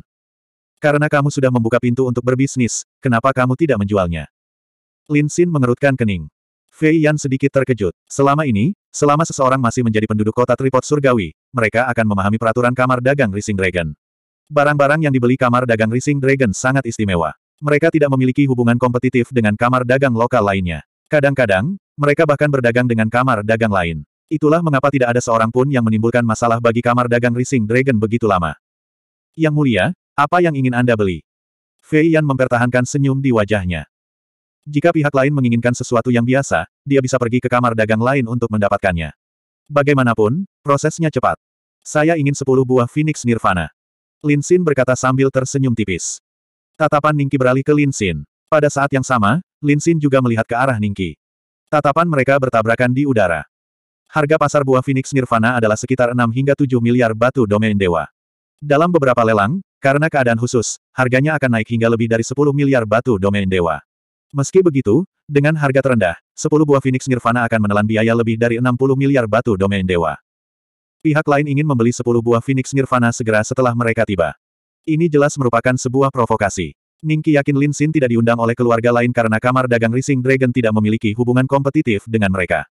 Karena kamu sudah membuka pintu untuk berbisnis, kenapa kamu tidak menjualnya? Lin Xin mengerutkan kening. Fei Yan sedikit terkejut. Selama ini, selama seseorang masih menjadi penduduk kota Tripod Surgawi, mereka akan memahami peraturan kamar dagang Rising Dragon. Barang-barang yang dibeli kamar dagang Rising Dragon sangat istimewa. Mereka tidak memiliki hubungan kompetitif dengan kamar dagang lokal lainnya. Kadang-kadang, mereka bahkan berdagang dengan kamar dagang lain. Itulah mengapa tidak ada seorang pun yang menimbulkan masalah bagi kamar dagang Rising Dragon begitu lama. Yang mulia, apa yang ingin Anda beli? Fei Yan mempertahankan senyum di wajahnya. Jika pihak lain menginginkan sesuatu yang biasa, dia bisa pergi ke kamar dagang lain untuk mendapatkannya. Bagaimanapun, prosesnya cepat. Saya ingin sepuluh buah Phoenix Nirvana. Lin Xin berkata sambil tersenyum tipis. Tatapan Ningki beralih ke Lin Xin. Pada saat yang sama, Lin Xin juga melihat ke arah Ningki. Tatapan mereka bertabrakan di udara. Harga pasar buah Phoenix Nirvana adalah sekitar 6 hingga 7 miliar batu domain dewa. Dalam beberapa lelang, karena keadaan khusus, harganya akan naik hingga lebih dari 10 miliar batu domain dewa. Meski begitu, dengan harga terendah, 10 buah Phoenix Nirvana akan menelan biaya lebih dari 60 miliar batu domain dewa. Pihak lain ingin membeli 10 buah Phoenix Nirvana segera setelah mereka tiba. Ini jelas merupakan sebuah provokasi. Ningki yakin Lin Xin tidak diundang oleh keluarga lain karena kamar dagang Rising Dragon tidak memiliki hubungan kompetitif dengan mereka.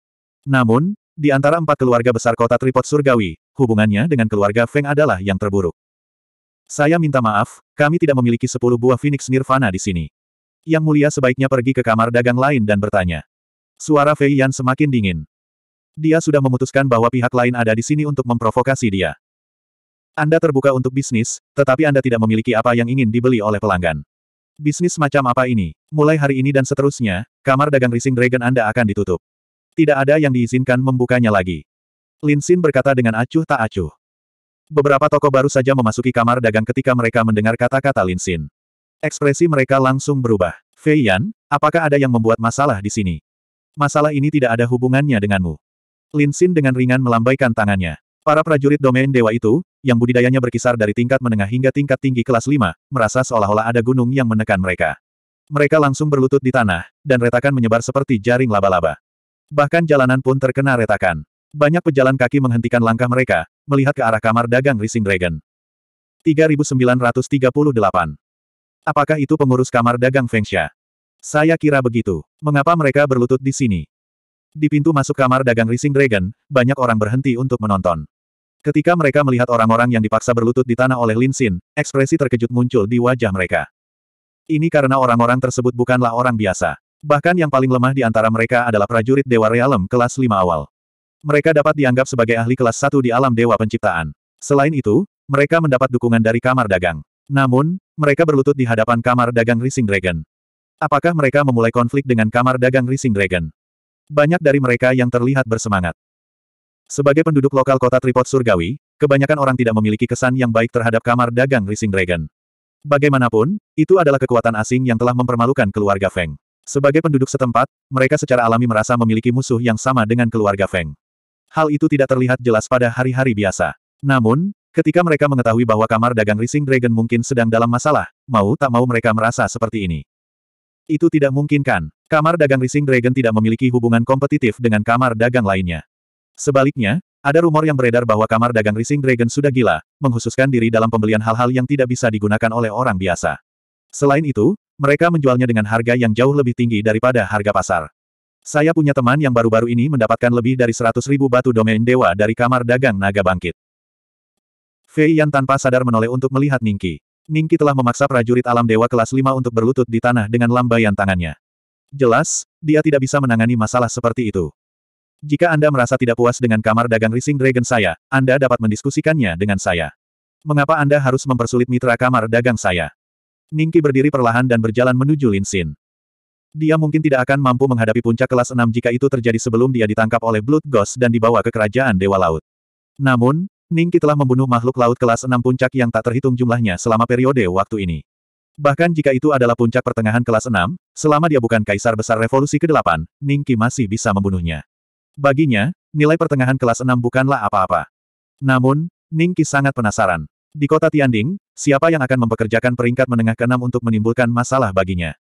Namun, di antara empat keluarga besar kota Tripod Surgawi, hubungannya dengan keluarga Feng adalah yang terburuk. Saya minta maaf, kami tidak memiliki 10 buah Phoenix Nirvana di sini. Yang mulia sebaiknya pergi ke kamar dagang lain dan bertanya. Suara Fei Yan semakin dingin. Dia sudah memutuskan bahwa pihak lain ada di sini untuk memprovokasi dia. Anda terbuka untuk bisnis, tetapi Anda tidak memiliki apa yang ingin dibeli oleh pelanggan. Bisnis macam apa ini? Mulai hari ini dan seterusnya, kamar dagang Rising Dragon Anda akan ditutup. Tidak ada yang diizinkan membukanya lagi. Lin Xin berkata dengan acuh tak acuh. Beberapa toko baru saja memasuki kamar dagang ketika mereka mendengar kata-kata Lin Xin. Ekspresi mereka langsung berubah. Fei Yan, apakah ada yang membuat masalah di sini? Masalah ini tidak ada hubungannya denganmu. Lin Xin dengan ringan melambaikan tangannya. Para prajurit domain dewa itu, yang budidayanya berkisar dari tingkat menengah hingga tingkat tinggi kelas 5, merasa seolah-olah ada gunung yang menekan mereka. Mereka langsung berlutut di tanah, dan retakan menyebar seperti jaring laba-laba. Bahkan jalanan pun terkena retakan. Banyak pejalan kaki menghentikan langkah mereka, melihat ke arah kamar dagang Rising Dragon. 3938 Apakah itu pengurus kamar dagang Feng Xia? Saya kira begitu. Mengapa mereka berlutut di sini? Di pintu masuk kamar dagang Rising Dragon, banyak orang berhenti untuk menonton. Ketika mereka melihat orang-orang yang dipaksa berlutut di tanah oleh Lin Xin, ekspresi terkejut muncul di wajah mereka. Ini karena orang-orang tersebut bukanlah orang biasa. Bahkan yang paling lemah di antara mereka adalah prajurit Dewa Realem kelas 5 awal. Mereka dapat dianggap sebagai ahli kelas 1 di alam Dewa Penciptaan. Selain itu, mereka mendapat dukungan dari kamar dagang. Namun, mereka berlutut di hadapan kamar dagang Rising Dragon. Apakah mereka memulai konflik dengan kamar dagang Rising Dragon? Banyak dari mereka yang terlihat bersemangat. Sebagai penduduk lokal kota Tripod Surgawi, kebanyakan orang tidak memiliki kesan yang baik terhadap kamar dagang Rising Dragon. Bagaimanapun, itu adalah kekuatan asing yang telah mempermalukan keluarga Feng. Sebagai penduduk setempat, mereka secara alami merasa memiliki musuh yang sama dengan keluarga Feng. Hal itu tidak terlihat jelas pada hari-hari biasa. Namun, Ketika mereka mengetahui bahwa kamar dagang Rising Dragon mungkin sedang dalam masalah, mau tak mau mereka merasa seperti ini. Itu tidak mungkin kan? Kamar dagang Rising Dragon tidak memiliki hubungan kompetitif dengan kamar dagang lainnya. Sebaliknya, ada rumor yang beredar bahwa kamar dagang Rising Dragon sudah gila, menghususkan diri dalam pembelian hal-hal yang tidak bisa digunakan oleh orang biasa. Selain itu, mereka menjualnya dengan harga yang jauh lebih tinggi daripada harga pasar. Saya punya teman yang baru-baru ini mendapatkan lebih dari 100 ribu batu domain dewa dari kamar dagang naga bangkit. Fei Yan tanpa sadar menoleh untuk melihat Ningki. Ningki telah memaksa prajurit alam dewa kelas 5 untuk berlutut di tanah dengan lambaian tangannya. Jelas, dia tidak bisa menangani masalah seperti itu. Jika Anda merasa tidak puas dengan kamar dagang Rising Dragon saya, Anda dapat mendiskusikannya dengan saya. Mengapa Anda harus mempersulit mitra kamar dagang saya? Ningki berdiri perlahan dan berjalan menuju Lin Xin. Dia mungkin tidak akan mampu menghadapi puncak kelas 6 jika itu terjadi sebelum dia ditangkap oleh Blood Ghost dan dibawa ke kerajaan Dewa Laut. Namun, Ningki telah membunuh makhluk laut kelas enam puncak yang tak terhitung jumlahnya selama periode waktu ini. Bahkan jika itu adalah puncak pertengahan kelas enam, selama dia bukan kaisar besar revolusi ke-8, Ningki masih bisa membunuhnya. Baginya, nilai pertengahan kelas enam bukanlah apa-apa. Namun, Ningki sangat penasaran. Di kota Tianding, siapa yang akan mempekerjakan peringkat menengah ke-6 untuk menimbulkan masalah baginya?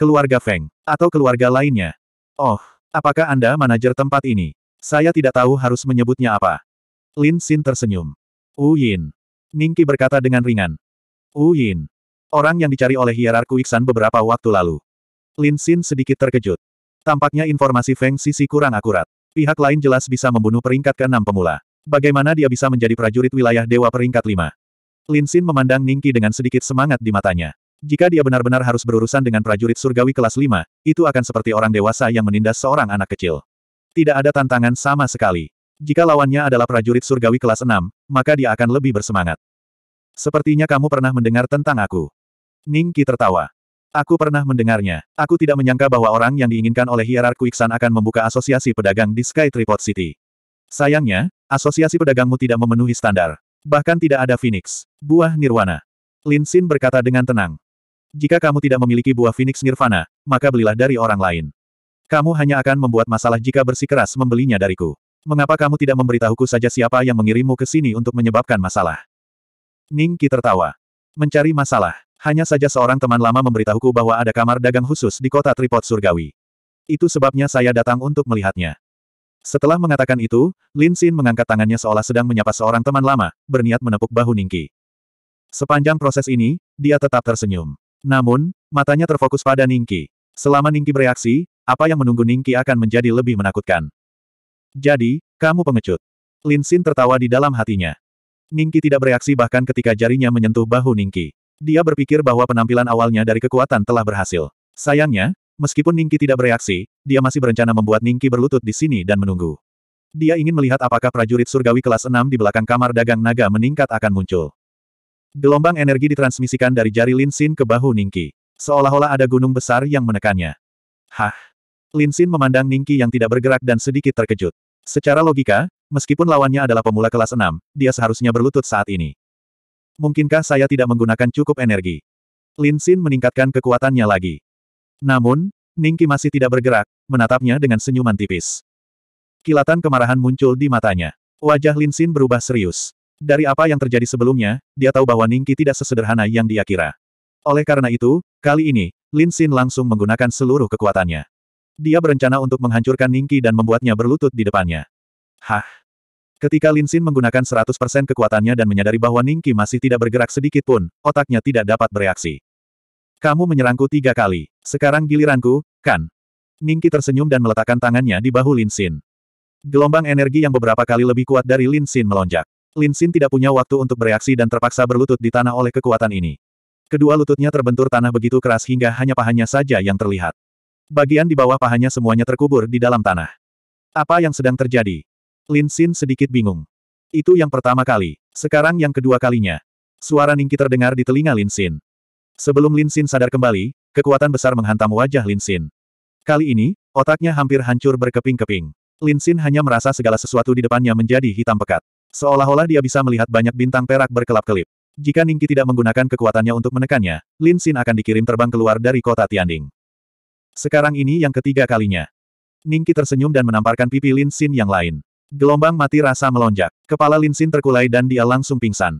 Keluarga Feng, atau keluarga lainnya? Oh, apakah Anda manajer tempat ini? Saya tidak tahu harus menyebutnya apa. Lin Xin tersenyum. Wu Yin, Ning Qi berkata dengan ringan. Wu Yin, Orang yang dicari oleh hierarku Iksan beberapa waktu lalu. Lin Xin sedikit terkejut. Tampaknya informasi Feng Sisi kurang akurat. Pihak lain jelas bisa membunuh peringkat ke-6 pemula. Bagaimana dia bisa menjadi prajurit wilayah dewa peringkat 5? Lin Xin memandang Ning Qi dengan sedikit semangat di matanya. Jika dia benar-benar harus berurusan dengan prajurit surgawi kelas 5, itu akan seperti orang dewasa yang menindas seorang anak kecil. Tidak ada tantangan sama sekali. Jika lawannya adalah prajurit surgawi kelas 6, maka dia akan lebih bersemangat. Sepertinya kamu pernah mendengar tentang aku. Ningki tertawa. Aku pernah mendengarnya. Aku tidak menyangka bahwa orang yang diinginkan oleh hierarku Iksan akan membuka asosiasi pedagang di Sky Tripod City. Sayangnya, asosiasi pedagangmu tidak memenuhi standar. Bahkan tidak ada Phoenix. Buah Nirwana. Lin Xin berkata dengan tenang. Jika kamu tidak memiliki buah Phoenix Nirvana, maka belilah dari orang lain. Kamu hanya akan membuat masalah jika bersikeras membelinya dariku. Mengapa kamu tidak memberitahuku saja siapa yang mengirimmu ke sini untuk menyebabkan masalah? Ning Qi tertawa. Mencari masalah. Hanya saja seorang teman lama memberitahuku bahwa ada kamar dagang khusus di kota Tripod Surgawi. Itu sebabnya saya datang untuk melihatnya. Setelah mengatakan itu, Lin Xin mengangkat tangannya seolah sedang menyapa seorang teman lama, berniat menepuk bahu Ningki. Sepanjang proses ini, dia tetap tersenyum. Namun, matanya terfokus pada Ningki. Selama Ningki bereaksi, apa yang menunggu Ningki akan menjadi lebih menakutkan. Jadi, kamu pengecut. Lin Xin tertawa di dalam hatinya. Ningki tidak bereaksi bahkan ketika jarinya menyentuh bahu Ningki. Dia berpikir bahwa penampilan awalnya dari kekuatan telah berhasil. Sayangnya, meskipun Ningki tidak bereaksi, dia masih berencana membuat Ningki berlutut di sini dan menunggu. Dia ingin melihat apakah prajurit surgawi kelas 6 di belakang kamar dagang naga meningkat akan muncul. Gelombang energi ditransmisikan dari jari Lin Xin ke bahu Ningki. Seolah-olah ada gunung besar yang menekannya. Hah! Lin Xin memandang Ningki yang tidak bergerak dan sedikit terkejut. Secara logika, meskipun lawannya adalah pemula kelas 6, dia seharusnya berlutut saat ini. Mungkinkah saya tidak menggunakan cukup energi? Lin Xin meningkatkan kekuatannya lagi. Namun, Ningki masih tidak bergerak, menatapnya dengan senyuman tipis. Kilatan kemarahan muncul di matanya. Wajah Lin Xin berubah serius. Dari apa yang terjadi sebelumnya, dia tahu bahwa Ningki tidak sesederhana yang dia kira. Oleh karena itu, kali ini, Lin Xin langsung menggunakan seluruh kekuatannya. Dia berencana untuk menghancurkan Ningki dan membuatnya berlutut di depannya. Hah? Ketika Lin Xin menggunakan 100% kekuatannya dan menyadari bahwa Ningki masih tidak bergerak sedikit pun, otaknya tidak dapat bereaksi. Kamu menyerangku tiga kali. Sekarang giliranku, kan? Ningki tersenyum dan meletakkan tangannya di bahu Lin Xin. Gelombang energi yang beberapa kali lebih kuat dari Lin Xin melonjak. Lin Xin tidak punya waktu untuk bereaksi dan terpaksa berlutut di tanah oleh kekuatan ini. Kedua lututnya terbentur tanah begitu keras hingga hanya pahanya saja yang terlihat. Bagian di bawah pahanya semuanya terkubur di dalam tanah. Apa yang sedang terjadi? Lin Xin sedikit bingung. Itu yang pertama kali. Sekarang yang kedua kalinya. Suara Ningki terdengar di telinga Lin Xin. Sebelum Lin Xin sadar kembali, kekuatan besar menghantam wajah Lin Xin. Kali ini, otaknya hampir hancur berkeping-keping. Lin Xin hanya merasa segala sesuatu di depannya menjadi hitam pekat. Seolah-olah dia bisa melihat banyak bintang perak berkelap-kelip. Jika Ningki tidak menggunakan kekuatannya untuk menekannya, Lin Xin akan dikirim terbang keluar dari kota Tianding. Sekarang ini yang ketiga kalinya. Ningki tersenyum dan menamparkan pipi Lin Xin yang lain. Gelombang mati rasa melonjak. Kepala Lin Xin terkulai dan dia langsung pingsan.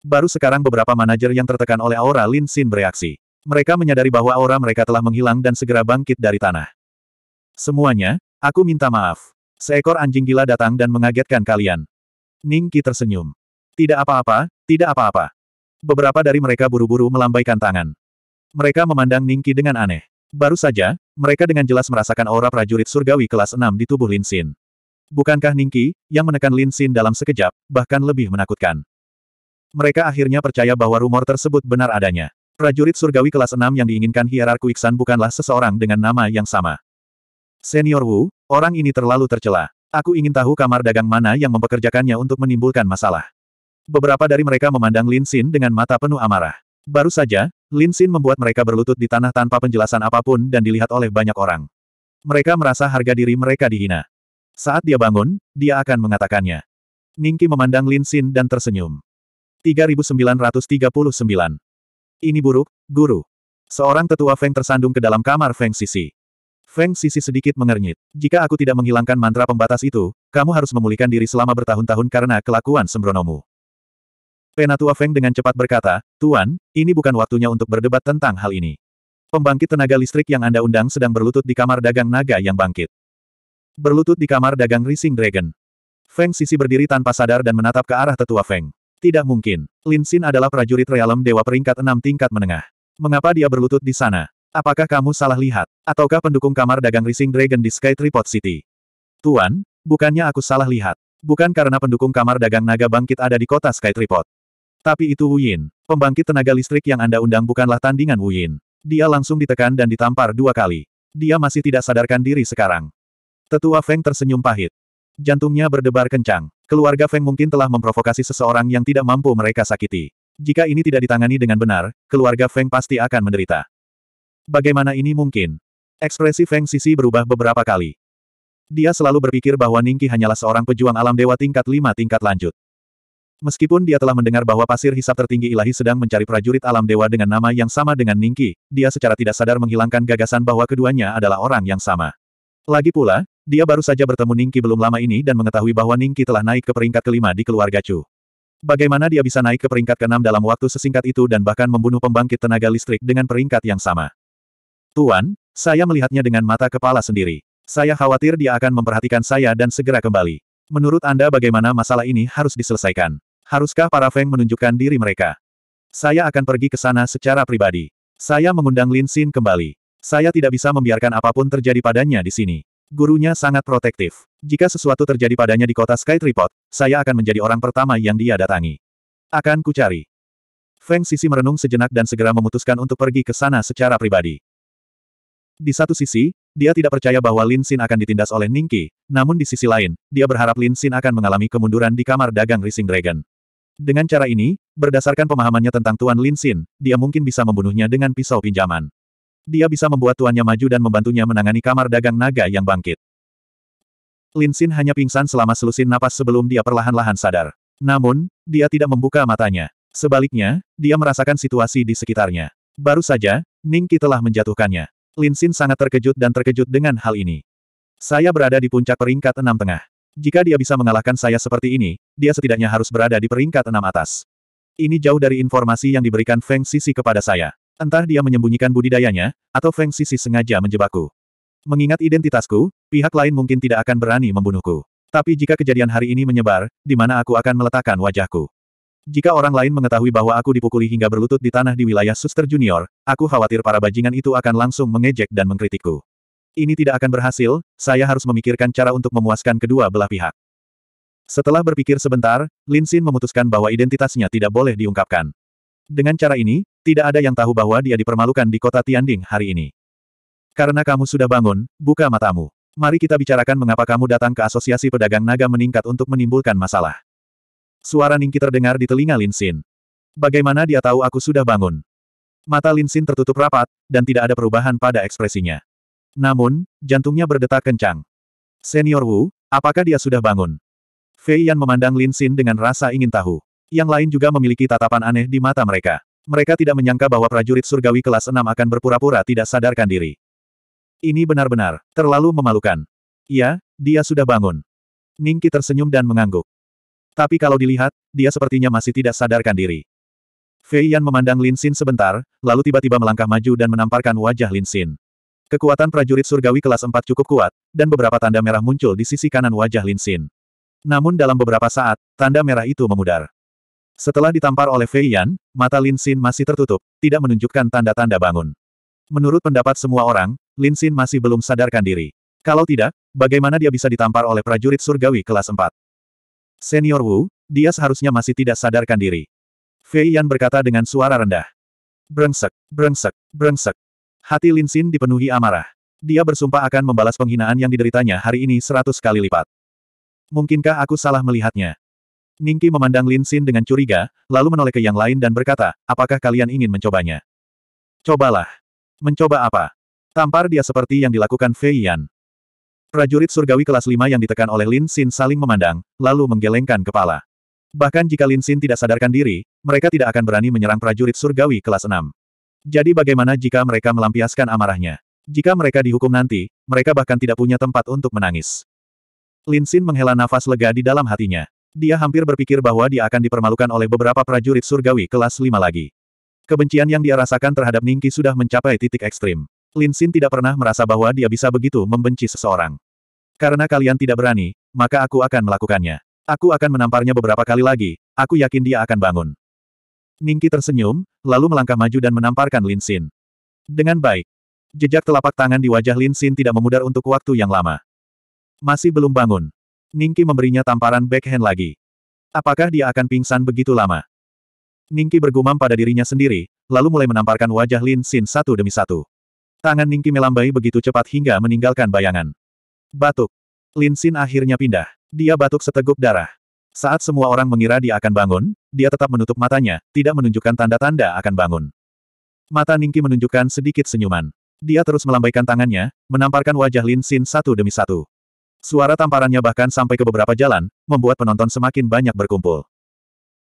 Baru sekarang beberapa manajer yang tertekan oleh aura Lin Xin bereaksi. Mereka menyadari bahwa aura mereka telah menghilang dan segera bangkit dari tanah. Semuanya, aku minta maaf. Seekor anjing gila datang dan mengagetkan kalian. Ningki tersenyum. Tidak apa-apa, tidak apa-apa. Beberapa dari mereka buru-buru melambaikan tangan. Mereka memandang Ningki dengan aneh. Baru saja, mereka dengan jelas merasakan aura prajurit surgawi kelas 6 di tubuh Lin Xin. Bukankah Ningqi, yang menekan Lin Xin dalam sekejap, bahkan lebih menakutkan. Mereka akhirnya percaya bahwa rumor tersebut benar adanya. Prajurit surgawi kelas 6 yang diinginkan hierarku Iksan bukanlah seseorang dengan nama yang sama. Senior Wu, orang ini terlalu tercela. Aku ingin tahu kamar dagang mana yang mempekerjakannya untuk menimbulkan masalah. Beberapa dari mereka memandang Lin Xin dengan mata penuh amarah. Baru saja, Lin Xin membuat mereka berlutut di tanah tanpa penjelasan apapun dan dilihat oleh banyak orang. Mereka merasa harga diri mereka dihina. Saat dia bangun, dia akan mengatakannya. Ningki memandang Lin Xin dan tersenyum. 3939. Ini buruk, guru. Seorang tetua Feng tersandung ke dalam kamar Feng Sisi. Feng Sisi sedikit mengernyit. Jika aku tidak menghilangkan mantra pembatas itu, kamu harus memulihkan diri selama bertahun-tahun karena kelakuan sembronomu. Renatua Feng dengan cepat berkata, Tuan, ini bukan waktunya untuk berdebat tentang hal ini. Pembangkit tenaga listrik yang Anda undang sedang berlutut di kamar dagang naga yang bangkit. Berlutut di kamar dagang Rising Dragon. Feng Sisi berdiri tanpa sadar dan menatap ke arah tetua Feng. Tidak mungkin. Lin Xin adalah prajurit realem dewa peringkat enam tingkat menengah. Mengapa dia berlutut di sana? Apakah kamu salah lihat? Ataukah pendukung kamar dagang Rising Dragon di Sky Tripod City? Tuan, bukannya aku salah lihat. Bukan karena pendukung kamar dagang naga bangkit ada di kota Sky Tripod. Tapi itu Wuyin. Pembangkit tenaga listrik yang Anda undang bukanlah tandingan Wuyin. Dia langsung ditekan dan ditampar dua kali. Dia masih tidak sadarkan diri sekarang. Tetua Feng tersenyum pahit. Jantungnya berdebar kencang. Keluarga Feng mungkin telah memprovokasi seseorang yang tidak mampu mereka sakiti. Jika ini tidak ditangani dengan benar, keluarga Feng pasti akan menderita. Bagaimana ini mungkin? Ekspresi Feng Sisi berubah beberapa kali. Dia selalu berpikir bahwa Ningki hanyalah seorang pejuang alam dewa tingkat lima tingkat lanjut. Meskipun dia telah mendengar bahwa pasir hisap tertinggi ilahi sedang mencari prajurit alam dewa dengan nama yang sama dengan Ningki, dia secara tidak sadar menghilangkan gagasan bahwa keduanya adalah orang yang sama. Lagi pula, dia baru saja bertemu Ningki belum lama ini dan mengetahui bahwa Ningki telah naik ke peringkat kelima di keluarga Chu. Bagaimana dia bisa naik ke peringkat keenam dalam waktu sesingkat itu dan bahkan membunuh pembangkit tenaga listrik dengan peringkat yang sama? Tuan, saya melihatnya dengan mata kepala sendiri. Saya khawatir dia akan memperhatikan saya dan segera kembali. Menurut Anda bagaimana masalah ini harus diselesaikan? Haruskah para Feng menunjukkan diri mereka? Saya akan pergi ke sana secara pribadi. Saya mengundang Lin Xin kembali. Saya tidak bisa membiarkan apapun terjadi padanya di sini. Gurunya sangat protektif. Jika sesuatu terjadi padanya di kota Sky Tripod, saya akan menjadi orang pertama yang dia datangi. Akan kucari. Feng Sisi merenung sejenak dan segera memutuskan untuk pergi ke sana secara pribadi. Di satu sisi, dia tidak percaya bahwa Lin Xin akan ditindas oleh Ningqi, namun di sisi lain, dia berharap Lin Xin akan mengalami kemunduran di kamar dagang Rising Dragon. Dengan cara ini, berdasarkan pemahamannya tentang Tuan Lin Xin, dia mungkin bisa membunuhnya dengan pisau pinjaman. Dia bisa membuat tuannya maju dan membantunya menangani kamar dagang naga yang bangkit. Lin Xin hanya pingsan selama selusin napas sebelum dia perlahan-lahan sadar. Namun, dia tidak membuka matanya. Sebaliknya, dia merasakan situasi di sekitarnya. Baru saja, Ning Qi telah menjatuhkannya. Lin Xin sangat terkejut dan terkejut dengan hal ini. Saya berada di puncak peringkat enam tengah. Jika dia bisa mengalahkan saya seperti ini, dia setidaknya harus berada di peringkat enam atas. Ini jauh dari informasi yang diberikan Feng Sisi kepada saya. Entah dia menyembunyikan budidayanya, atau Feng Sisi sengaja menjebakku. Mengingat identitasku, pihak lain mungkin tidak akan berani membunuhku. Tapi jika kejadian hari ini menyebar, di mana aku akan meletakkan wajahku? Jika orang lain mengetahui bahwa aku dipukuli hingga berlutut di tanah di wilayah Suster Junior, aku khawatir para bajingan itu akan langsung mengejek dan mengkritikku. Ini tidak akan berhasil, saya harus memikirkan cara untuk memuaskan kedua belah pihak. Setelah berpikir sebentar, Lin Xin memutuskan bahwa identitasnya tidak boleh diungkapkan. Dengan cara ini, tidak ada yang tahu bahwa dia dipermalukan di kota Tianding hari ini. Karena kamu sudah bangun, buka matamu. Mari kita bicarakan mengapa kamu datang ke Asosiasi Pedagang Naga meningkat untuk menimbulkan masalah. Suara Ningki terdengar di telinga Lin Xin. Bagaimana dia tahu aku sudah bangun? Mata Lin Xin tertutup rapat, dan tidak ada perubahan pada ekspresinya. Namun, jantungnya berdetak kencang. Senior Wu, apakah dia sudah bangun? Fei Yan memandang Lin Xin dengan rasa ingin tahu. Yang lain juga memiliki tatapan aneh di mata mereka. Mereka tidak menyangka bahwa prajurit surgawi kelas 6 akan berpura-pura tidak sadarkan diri. Ini benar-benar, terlalu memalukan. Ya, dia sudah bangun. Ningki tersenyum dan mengangguk. Tapi kalau dilihat, dia sepertinya masih tidak sadarkan diri. Fei Yan memandang Lin Xin sebentar, lalu tiba-tiba melangkah maju dan menamparkan wajah Lin Xin. Kekuatan prajurit surgawi kelas 4 cukup kuat, dan beberapa tanda merah muncul di sisi kanan wajah Lin Xin. Namun dalam beberapa saat, tanda merah itu memudar. Setelah ditampar oleh Fei Yan, mata Lin Xin masih tertutup, tidak menunjukkan tanda-tanda bangun. Menurut pendapat semua orang, Lin Xin masih belum sadarkan diri. Kalau tidak, bagaimana dia bisa ditampar oleh prajurit surgawi kelas 4? Senior Wu, dia seharusnya masih tidak sadarkan diri. Fei Yan berkata dengan suara rendah. Brengsek, brengsek, brengsek. Hati Lin Xin dipenuhi amarah. Dia bersumpah akan membalas penghinaan yang dideritanya hari ini seratus kali lipat. Mungkinkah aku salah melihatnya? Ningki memandang Lin Xin dengan curiga, lalu menoleh ke yang lain dan berkata, apakah kalian ingin mencobanya? Cobalah. Mencoba apa? Tampar dia seperti yang dilakukan Fei Yan. Prajurit surgawi kelas 5 yang ditekan oleh Lin Xin saling memandang, lalu menggelengkan kepala. Bahkan jika Lin Xin tidak sadarkan diri, mereka tidak akan berani menyerang prajurit surgawi kelas 6. Jadi bagaimana jika mereka melampiaskan amarahnya? Jika mereka dihukum nanti, mereka bahkan tidak punya tempat untuk menangis. Lin Xin menghela nafas lega di dalam hatinya. Dia hampir berpikir bahwa dia akan dipermalukan oleh beberapa prajurit surgawi kelas 5 lagi. Kebencian yang dia rasakan terhadap Ningki sudah mencapai titik ekstrim. Lin Xin tidak pernah merasa bahwa dia bisa begitu membenci seseorang. Karena kalian tidak berani, maka aku akan melakukannya. Aku akan menamparnya beberapa kali lagi, aku yakin dia akan bangun. Ningki tersenyum, lalu melangkah maju dan menamparkan Lin Xin. Dengan baik. Jejak telapak tangan di wajah Lin Xin tidak memudar untuk waktu yang lama. Masih belum bangun. Ningki memberinya tamparan backhand lagi. Apakah dia akan pingsan begitu lama? Ningki bergumam pada dirinya sendiri, lalu mulai menamparkan wajah Lin Xin satu demi satu. Tangan Ningki melambai begitu cepat hingga meninggalkan bayangan. Batuk. Lin Xin akhirnya pindah. Dia batuk seteguk darah. Saat semua orang mengira dia akan bangun, dia tetap menutup matanya, tidak menunjukkan tanda-tanda akan bangun. Mata Ningki menunjukkan sedikit senyuman. Dia terus melambaikan tangannya, menamparkan wajah Lin Xin satu demi satu. Suara tamparannya bahkan sampai ke beberapa jalan, membuat penonton semakin banyak berkumpul.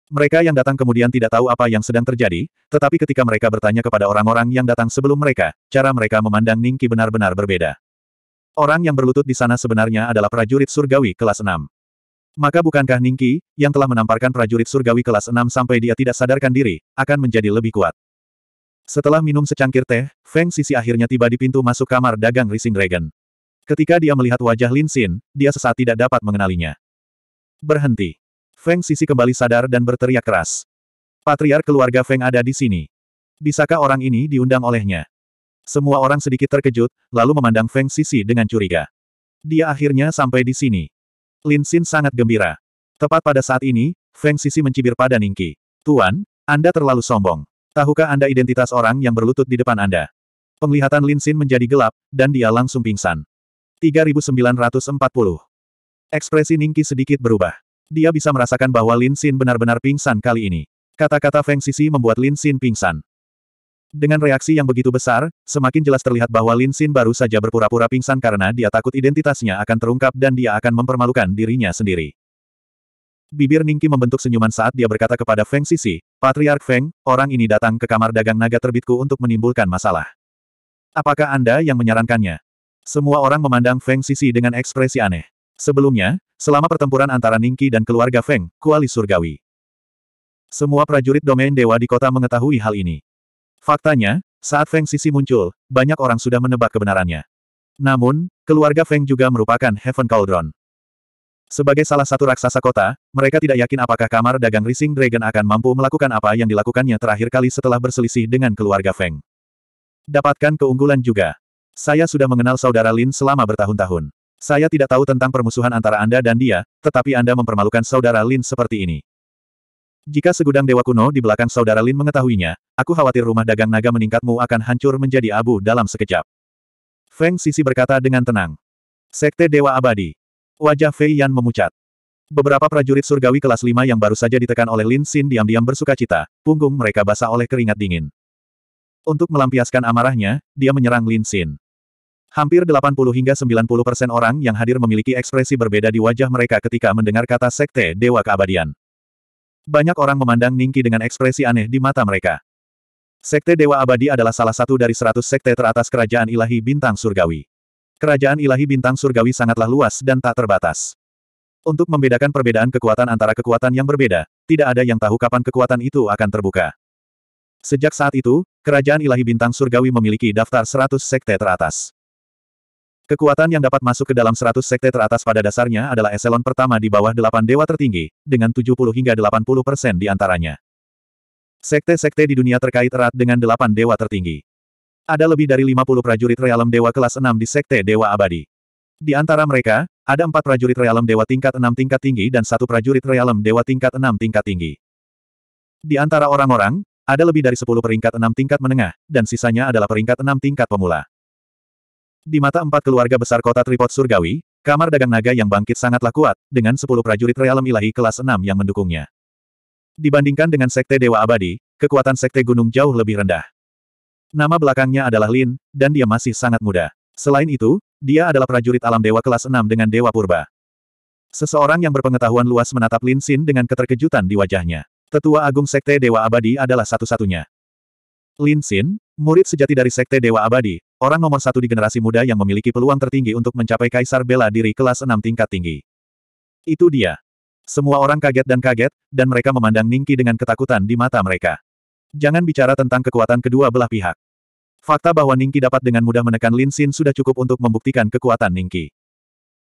Mereka yang datang kemudian tidak tahu apa yang sedang terjadi, tetapi ketika mereka bertanya kepada orang-orang yang datang sebelum mereka, cara mereka memandang Ningki benar-benar berbeda. Orang yang berlutut di sana sebenarnya adalah prajurit surgawi kelas 6. Maka bukankah Ningki, yang telah menamparkan prajurit surgawi kelas 6 sampai dia tidak sadarkan diri, akan menjadi lebih kuat? Setelah minum secangkir teh, Feng Sisi akhirnya tiba di pintu masuk kamar dagang Rising Dragon. Ketika dia melihat wajah Lin Xin, dia sesaat tidak dapat mengenalinya. Berhenti. Feng Sisi kembali sadar dan berteriak keras. Patriar keluarga Feng ada di sini. Bisakah orang ini diundang olehnya? Semua orang sedikit terkejut, lalu memandang Feng Sisi dengan curiga. Dia akhirnya sampai di sini. Lin Xin sangat gembira. Tepat pada saat ini, Feng Sisi mencibir pada Ningki. Tuan, Anda terlalu sombong. Tahukah Anda identitas orang yang berlutut di depan Anda? Penglihatan Lin Xin menjadi gelap, dan dia langsung pingsan. 3940 Ekspresi Ningki sedikit berubah. Dia bisa merasakan bahwa Lin Xin benar-benar pingsan kali ini. Kata-kata Feng Sisi membuat Lin Xin pingsan. Dengan reaksi yang begitu besar, semakin jelas terlihat bahwa Lin Xin baru saja berpura-pura pingsan karena dia takut identitasnya akan terungkap dan dia akan mempermalukan dirinya sendiri. Bibir Ningki membentuk senyuman saat dia berkata kepada Feng Sisi, Patriark Feng, orang ini datang ke kamar dagang naga terbitku untuk menimbulkan masalah. Apakah Anda yang menyarankannya? Semua orang memandang Feng Sisi dengan ekspresi aneh. Sebelumnya, selama pertempuran antara Ningki dan keluarga Feng, Kuali Surgawi. Semua prajurit domain dewa di kota mengetahui hal ini. Faktanya, saat Feng Sisi muncul, banyak orang sudah menebak kebenarannya. Namun, keluarga Feng juga merupakan Heaven Cauldron. Sebagai salah satu raksasa kota, mereka tidak yakin apakah kamar dagang Rising Dragon akan mampu melakukan apa yang dilakukannya terakhir kali setelah berselisih dengan keluarga Feng. Dapatkan keunggulan juga. Saya sudah mengenal saudara Lin selama bertahun-tahun. Saya tidak tahu tentang permusuhan antara Anda dan dia, tetapi Anda mempermalukan saudara Lin seperti ini. Jika segudang dewa kuno di belakang saudara Lin mengetahuinya, aku khawatir rumah dagang naga meningkatmu akan hancur menjadi abu dalam sekejap. Feng Sisi berkata dengan tenang. Sekte Dewa Abadi. Wajah Fei Yan memucat. Beberapa prajurit surgawi kelas 5 yang baru saja ditekan oleh Lin Xin diam-diam bersuka cita, punggung mereka basah oleh keringat dingin. Untuk melampiaskan amarahnya, dia menyerang Lin Xin. Hampir 80 hingga 90 persen orang yang hadir memiliki ekspresi berbeda di wajah mereka ketika mendengar kata Sekte Dewa Keabadian. Banyak orang memandang Ningki dengan ekspresi aneh di mata mereka. Sekte Dewa Abadi adalah salah satu dari seratus sekte teratas Kerajaan Ilahi Bintang Surgawi. Kerajaan Ilahi Bintang Surgawi sangatlah luas dan tak terbatas. Untuk membedakan perbedaan kekuatan antara kekuatan yang berbeda, tidak ada yang tahu kapan kekuatan itu akan terbuka. Sejak saat itu, Kerajaan Ilahi Bintang Surgawi memiliki daftar seratus sekte teratas. Kekuatan yang dapat masuk ke dalam 100 sekte teratas pada dasarnya adalah eselon pertama di bawah 8 dewa tertinggi, dengan 70 hingga 80 persen di antaranya. Sekte-sekte di dunia terkait erat dengan 8 dewa tertinggi. Ada lebih dari 50 prajurit realem dewa kelas 6 di sekte dewa abadi. Di antara mereka, ada empat prajurit realem dewa tingkat 6 tingkat tinggi dan satu prajurit realem dewa tingkat 6 tingkat tinggi. Di antara orang-orang, ada lebih dari 10 peringkat 6 tingkat menengah, dan sisanya adalah peringkat 6 tingkat pemula. Di mata empat keluarga besar kota Tripod Surgawi, kamar dagang naga yang bangkit sangatlah kuat, dengan sepuluh prajurit realem ilahi kelas enam yang mendukungnya. Dibandingkan dengan Sekte Dewa Abadi, kekuatan Sekte Gunung jauh lebih rendah. Nama belakangnya adalah Lin, dan dia masih sangat muda. Selain itu, dia adalah prajurit alam dewa kelas enam dengan Dewa Purba. Seseorang yang berpengetahuan luas menatap Lin Sin dengan keterkejutan di wajahnya. Tetua Agung Sekte Dewa Abadi adalah satu-satunya. Lin Xin, murid sejati dari Sekte Dewa Abadi, orang nomor satu di generasi muda yang memiliki peluang tertinggi untuk mencapai kaisar bela diri kelas 6 tingkat tinggi. Itu dia. Semua orang kaget dan kaget, dan mereka memandang Ningki dengan ketakutan di mata mereka. Jangan bicara tentang kekuatan kedua belah pihak. Fakta bahwa Ningki dapat dengan mudah menekan Lin Xin sudah cukup untuk membuktikan kekuatan Ningki.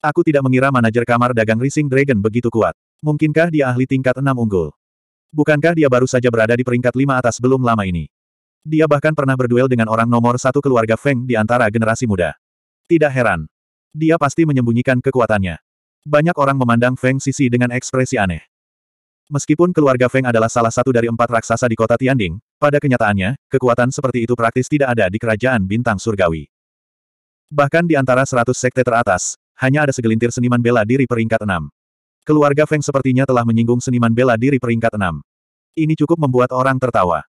Aku tidak mengira manajer kamar dagang Rising Dragon begitu kuat. Mungkinkah dia ahli tingkat 6 unggul? Bukankah dia baru saja berada di peringkat 5 atas belum lama ini? Dia bahkan pernah berduel dengan orang nomor satu keluarga Feng di antara generasi muda. Tidak heran. Dia pasti menyembunyikan kekuatannya. Banyak orang memandang Feng Sisi dengan ekspresi aneh. Meskipun keluarga Feng adalah salah satu dari empat raksasa di kota Tianding, pada kenyataannya, kekuatan seperti itu praktis tidak ada di kerajaan bintang surgawi. Bahkan di antara seratus sekte teratas, hanya ada segelintir seniman bela diri peringkat enam. Keluarga Feng sepertinya telah menyinggung seniman bela diri peringkat enam. Ini cukup membuat orang tertawa.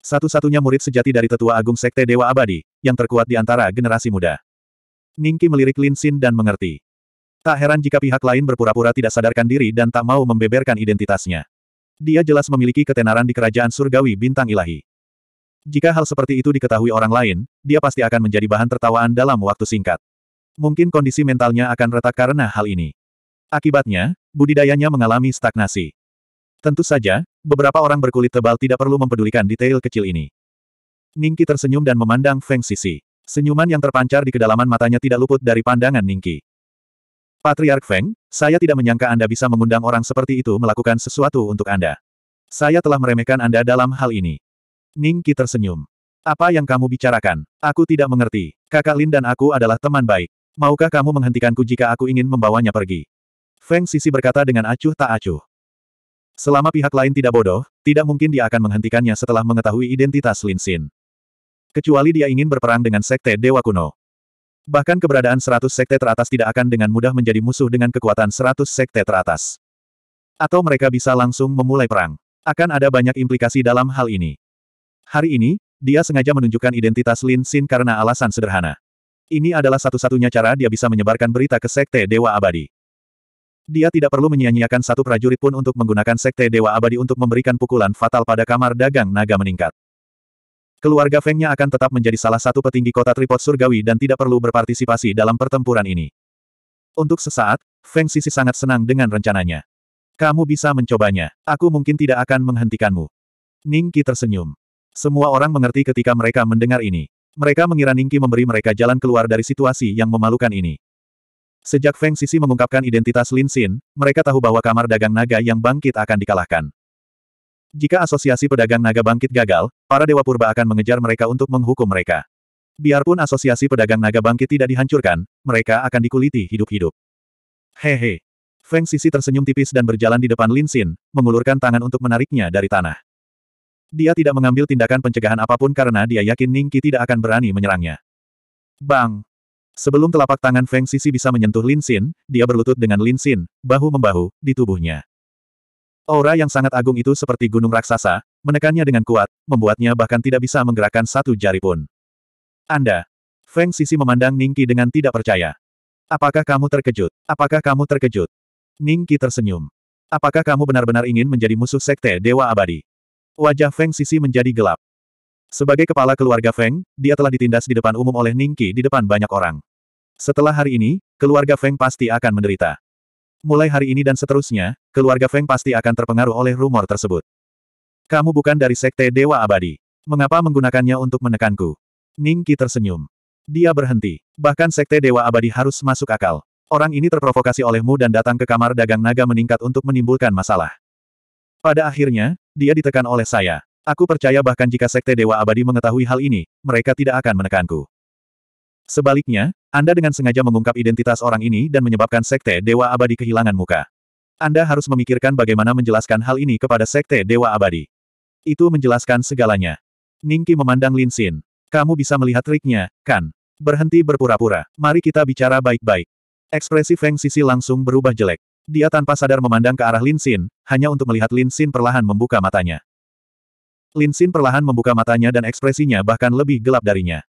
Satu-satunya murid sejati dari tetua agung Sekte Dewa Abadi, yang terkuat di antara generasi muda. Ningki melirik Lin Xin dan mengerti. Tak heran jika pihak lain berpura-pura tidak sadarkan diri dan tak mau membeberkan identitasnya. Dia jelas memiliki ketenaran di kerajaan surgawi bintang ilahi. Jika hal seperti itu diketahui orang lain, dia pasti akan menjadi bahan tertawaan dalam waktu singkat. Mungkin kondisi mentalnya akan retak karena hal ini. Akibatnya, budidayanya mengalami stagnasi. Tentu saja, Beberapa orang berkulit tebal tidak perlu mempedulikan detail kecil ini. Ningki tersenyum dan memandang Feng Sisi. Senyuman yang terpancar di kedalaman matanya tidak luput dari pandangan Ningki. Patriark Feng, saya tidak menyangka Anda bisa mengundang orang seperti itu melakukan sesuatu untuk Anda. Saya telah meremehkan Anda dalam hal ini. Ningki tersenyum. Apa yang kamu bicarakan? Aku tidak mengerti. Kakak Lin dan aku adalah teman baik. Maukah kamu menghentikanku jika aku ingin membawanya pergi? Feng Sisi berkata dengan acuh tak acuh. Selama pihak lain tidak bodoh, tidak mungkin dia akan menghentikannya setelah mengetahui identitas Lin Xin. Kecuali dia ingin berperang dengan Sekte Dewa Kuno. Bahkan keberadaan seratus Sekte teratas tidak akan dengan mudah menjadi musuh dengan kekuatan seratus Sekte teratas. Atau mereka bisa langsung memulai perang. Akan ada banyak implikasi dalam hal ini. Hari ini, dia sengaja menunjukkan identitas Lin Xin karena alasan sederhana. Ini adalah satu-satunya cara dia bisa menyebarkan berita ke Sekte Dewa Abadi. Dia tidak perlu menyia-nyiakan satu prajurit pun untuk menggunakan sekte Dewa Abadi untuk memberikan pukulan fatal pada kamar dagang naga meningkat. Keluarga Fengnya akan tetap menjadi salah satu petinggi kota Tripod Surgawi dan tidak perlu berpartisipasi dalam pertempuran ini. Untuk sesaat, Feng Sisi sangat senang dengan rencananya. Kamu bisa mencobanya. Aku mungkin tidak akan menghentikanmu. Ningki tersenyum. Semua orang mengerti ketika mereka mendengar ini. Mereka mengira Ningki memberi mereka jalan keluar dari situasi yang memalukan ini. Sejak Feng Sisi mengungkapkan identitas Lin Xin, mereka tahu bahwa kamar dagang naga yang bangkit akan dikalahkan. Jika asosiasi pedagang naga bangkit gagal, para dewa purba akan mengejar mereka untuk menghukum mereka. Biarpun asosiasi pedagang naga bangkit tidak dihancurkan, mereka akan dikuliti hidup-hidup. Hehe. Feng Sisi tersenyum tipis dan berjalan di depan Lin Xin, mengulurkan tangan untuk menariknya dari tanah. Dia tidak mengambil tindakan pencegahan apapun karena dia yakin Ning Ningki tidak akan berani menyerangnya. Bang! Sebelum telapak tangan Feng Sisi bisa menyentuh Lin Xin, dia berlutut dengan Lin Xin, bahu-membahu, di tubuhnya. Aura yang sangat agung itu seperti gunung raksasa, menekannya dengan kuat, membuatnya bahkan tidak bisa menggerakkan satu jari pun. Anda. Feng Sisi memandang Ning Qi dengan tidak percaya. Apakah kamu terkejut? Apakah kamu terkejut? Ning Qi tersenyum. Apakah kamu benar-benar ingin menjadi musuh sekte Dewa Abadi? Wajah Feng Sisi menjadi gelap. Sebagai kepala keluarga Feng, dia telah ditindas di depan umum oleh Ning Qi di depan banyak orang. Setelah hari ini, keluarga Feng pasti akan menderita. Mulai hari ini dan seterusnya, keluarga Feng pasti akan terpengaruh oleh rumor tersebut. Kamu bukan dari Sekte Dewa Abadi. Mengapa menggunakannya untuk menekanku? Ning Qi tersenyum. Dia berhenti. Bahkan Sekte Dewa Abadi harus masuk akal. Orang ini terprovokasi olehmu dan datang ke kamar dagang naga meningkat untuk menimbulkan masalah. Pada akhirnya, dia ditekan oleh saya. Aku percaya bahkan jika Sekte Dewa Abadi mengetahui hal ini, mereka tidak akan menekanku. Sebaliknya, Anda dengan sengaja mengungkap identitas orang ini dan menyebabkan Sekte Dewa Abadi kehilangan muka. Anda harus memikirkan bagaimana menjelaskan hal ini kepada Sekte Dewa Abadi. Itu menjelaskan segalanya. Ningki memandang Lin Xin. Kamu bisa melihat triknya, kan? Berhenti berpura-pura. Mari kita bicara baik-baik. Ekspresi Feng Sisi langsung berubah jelek. Dia tanpa sadar memandang ke arah Lin Xin, hanya untuk melihat Lin Xin perlahan membuka matanya. Lin Xin perlahan membuka matanya dan ekspresinya bahkan lebih gelap darinya.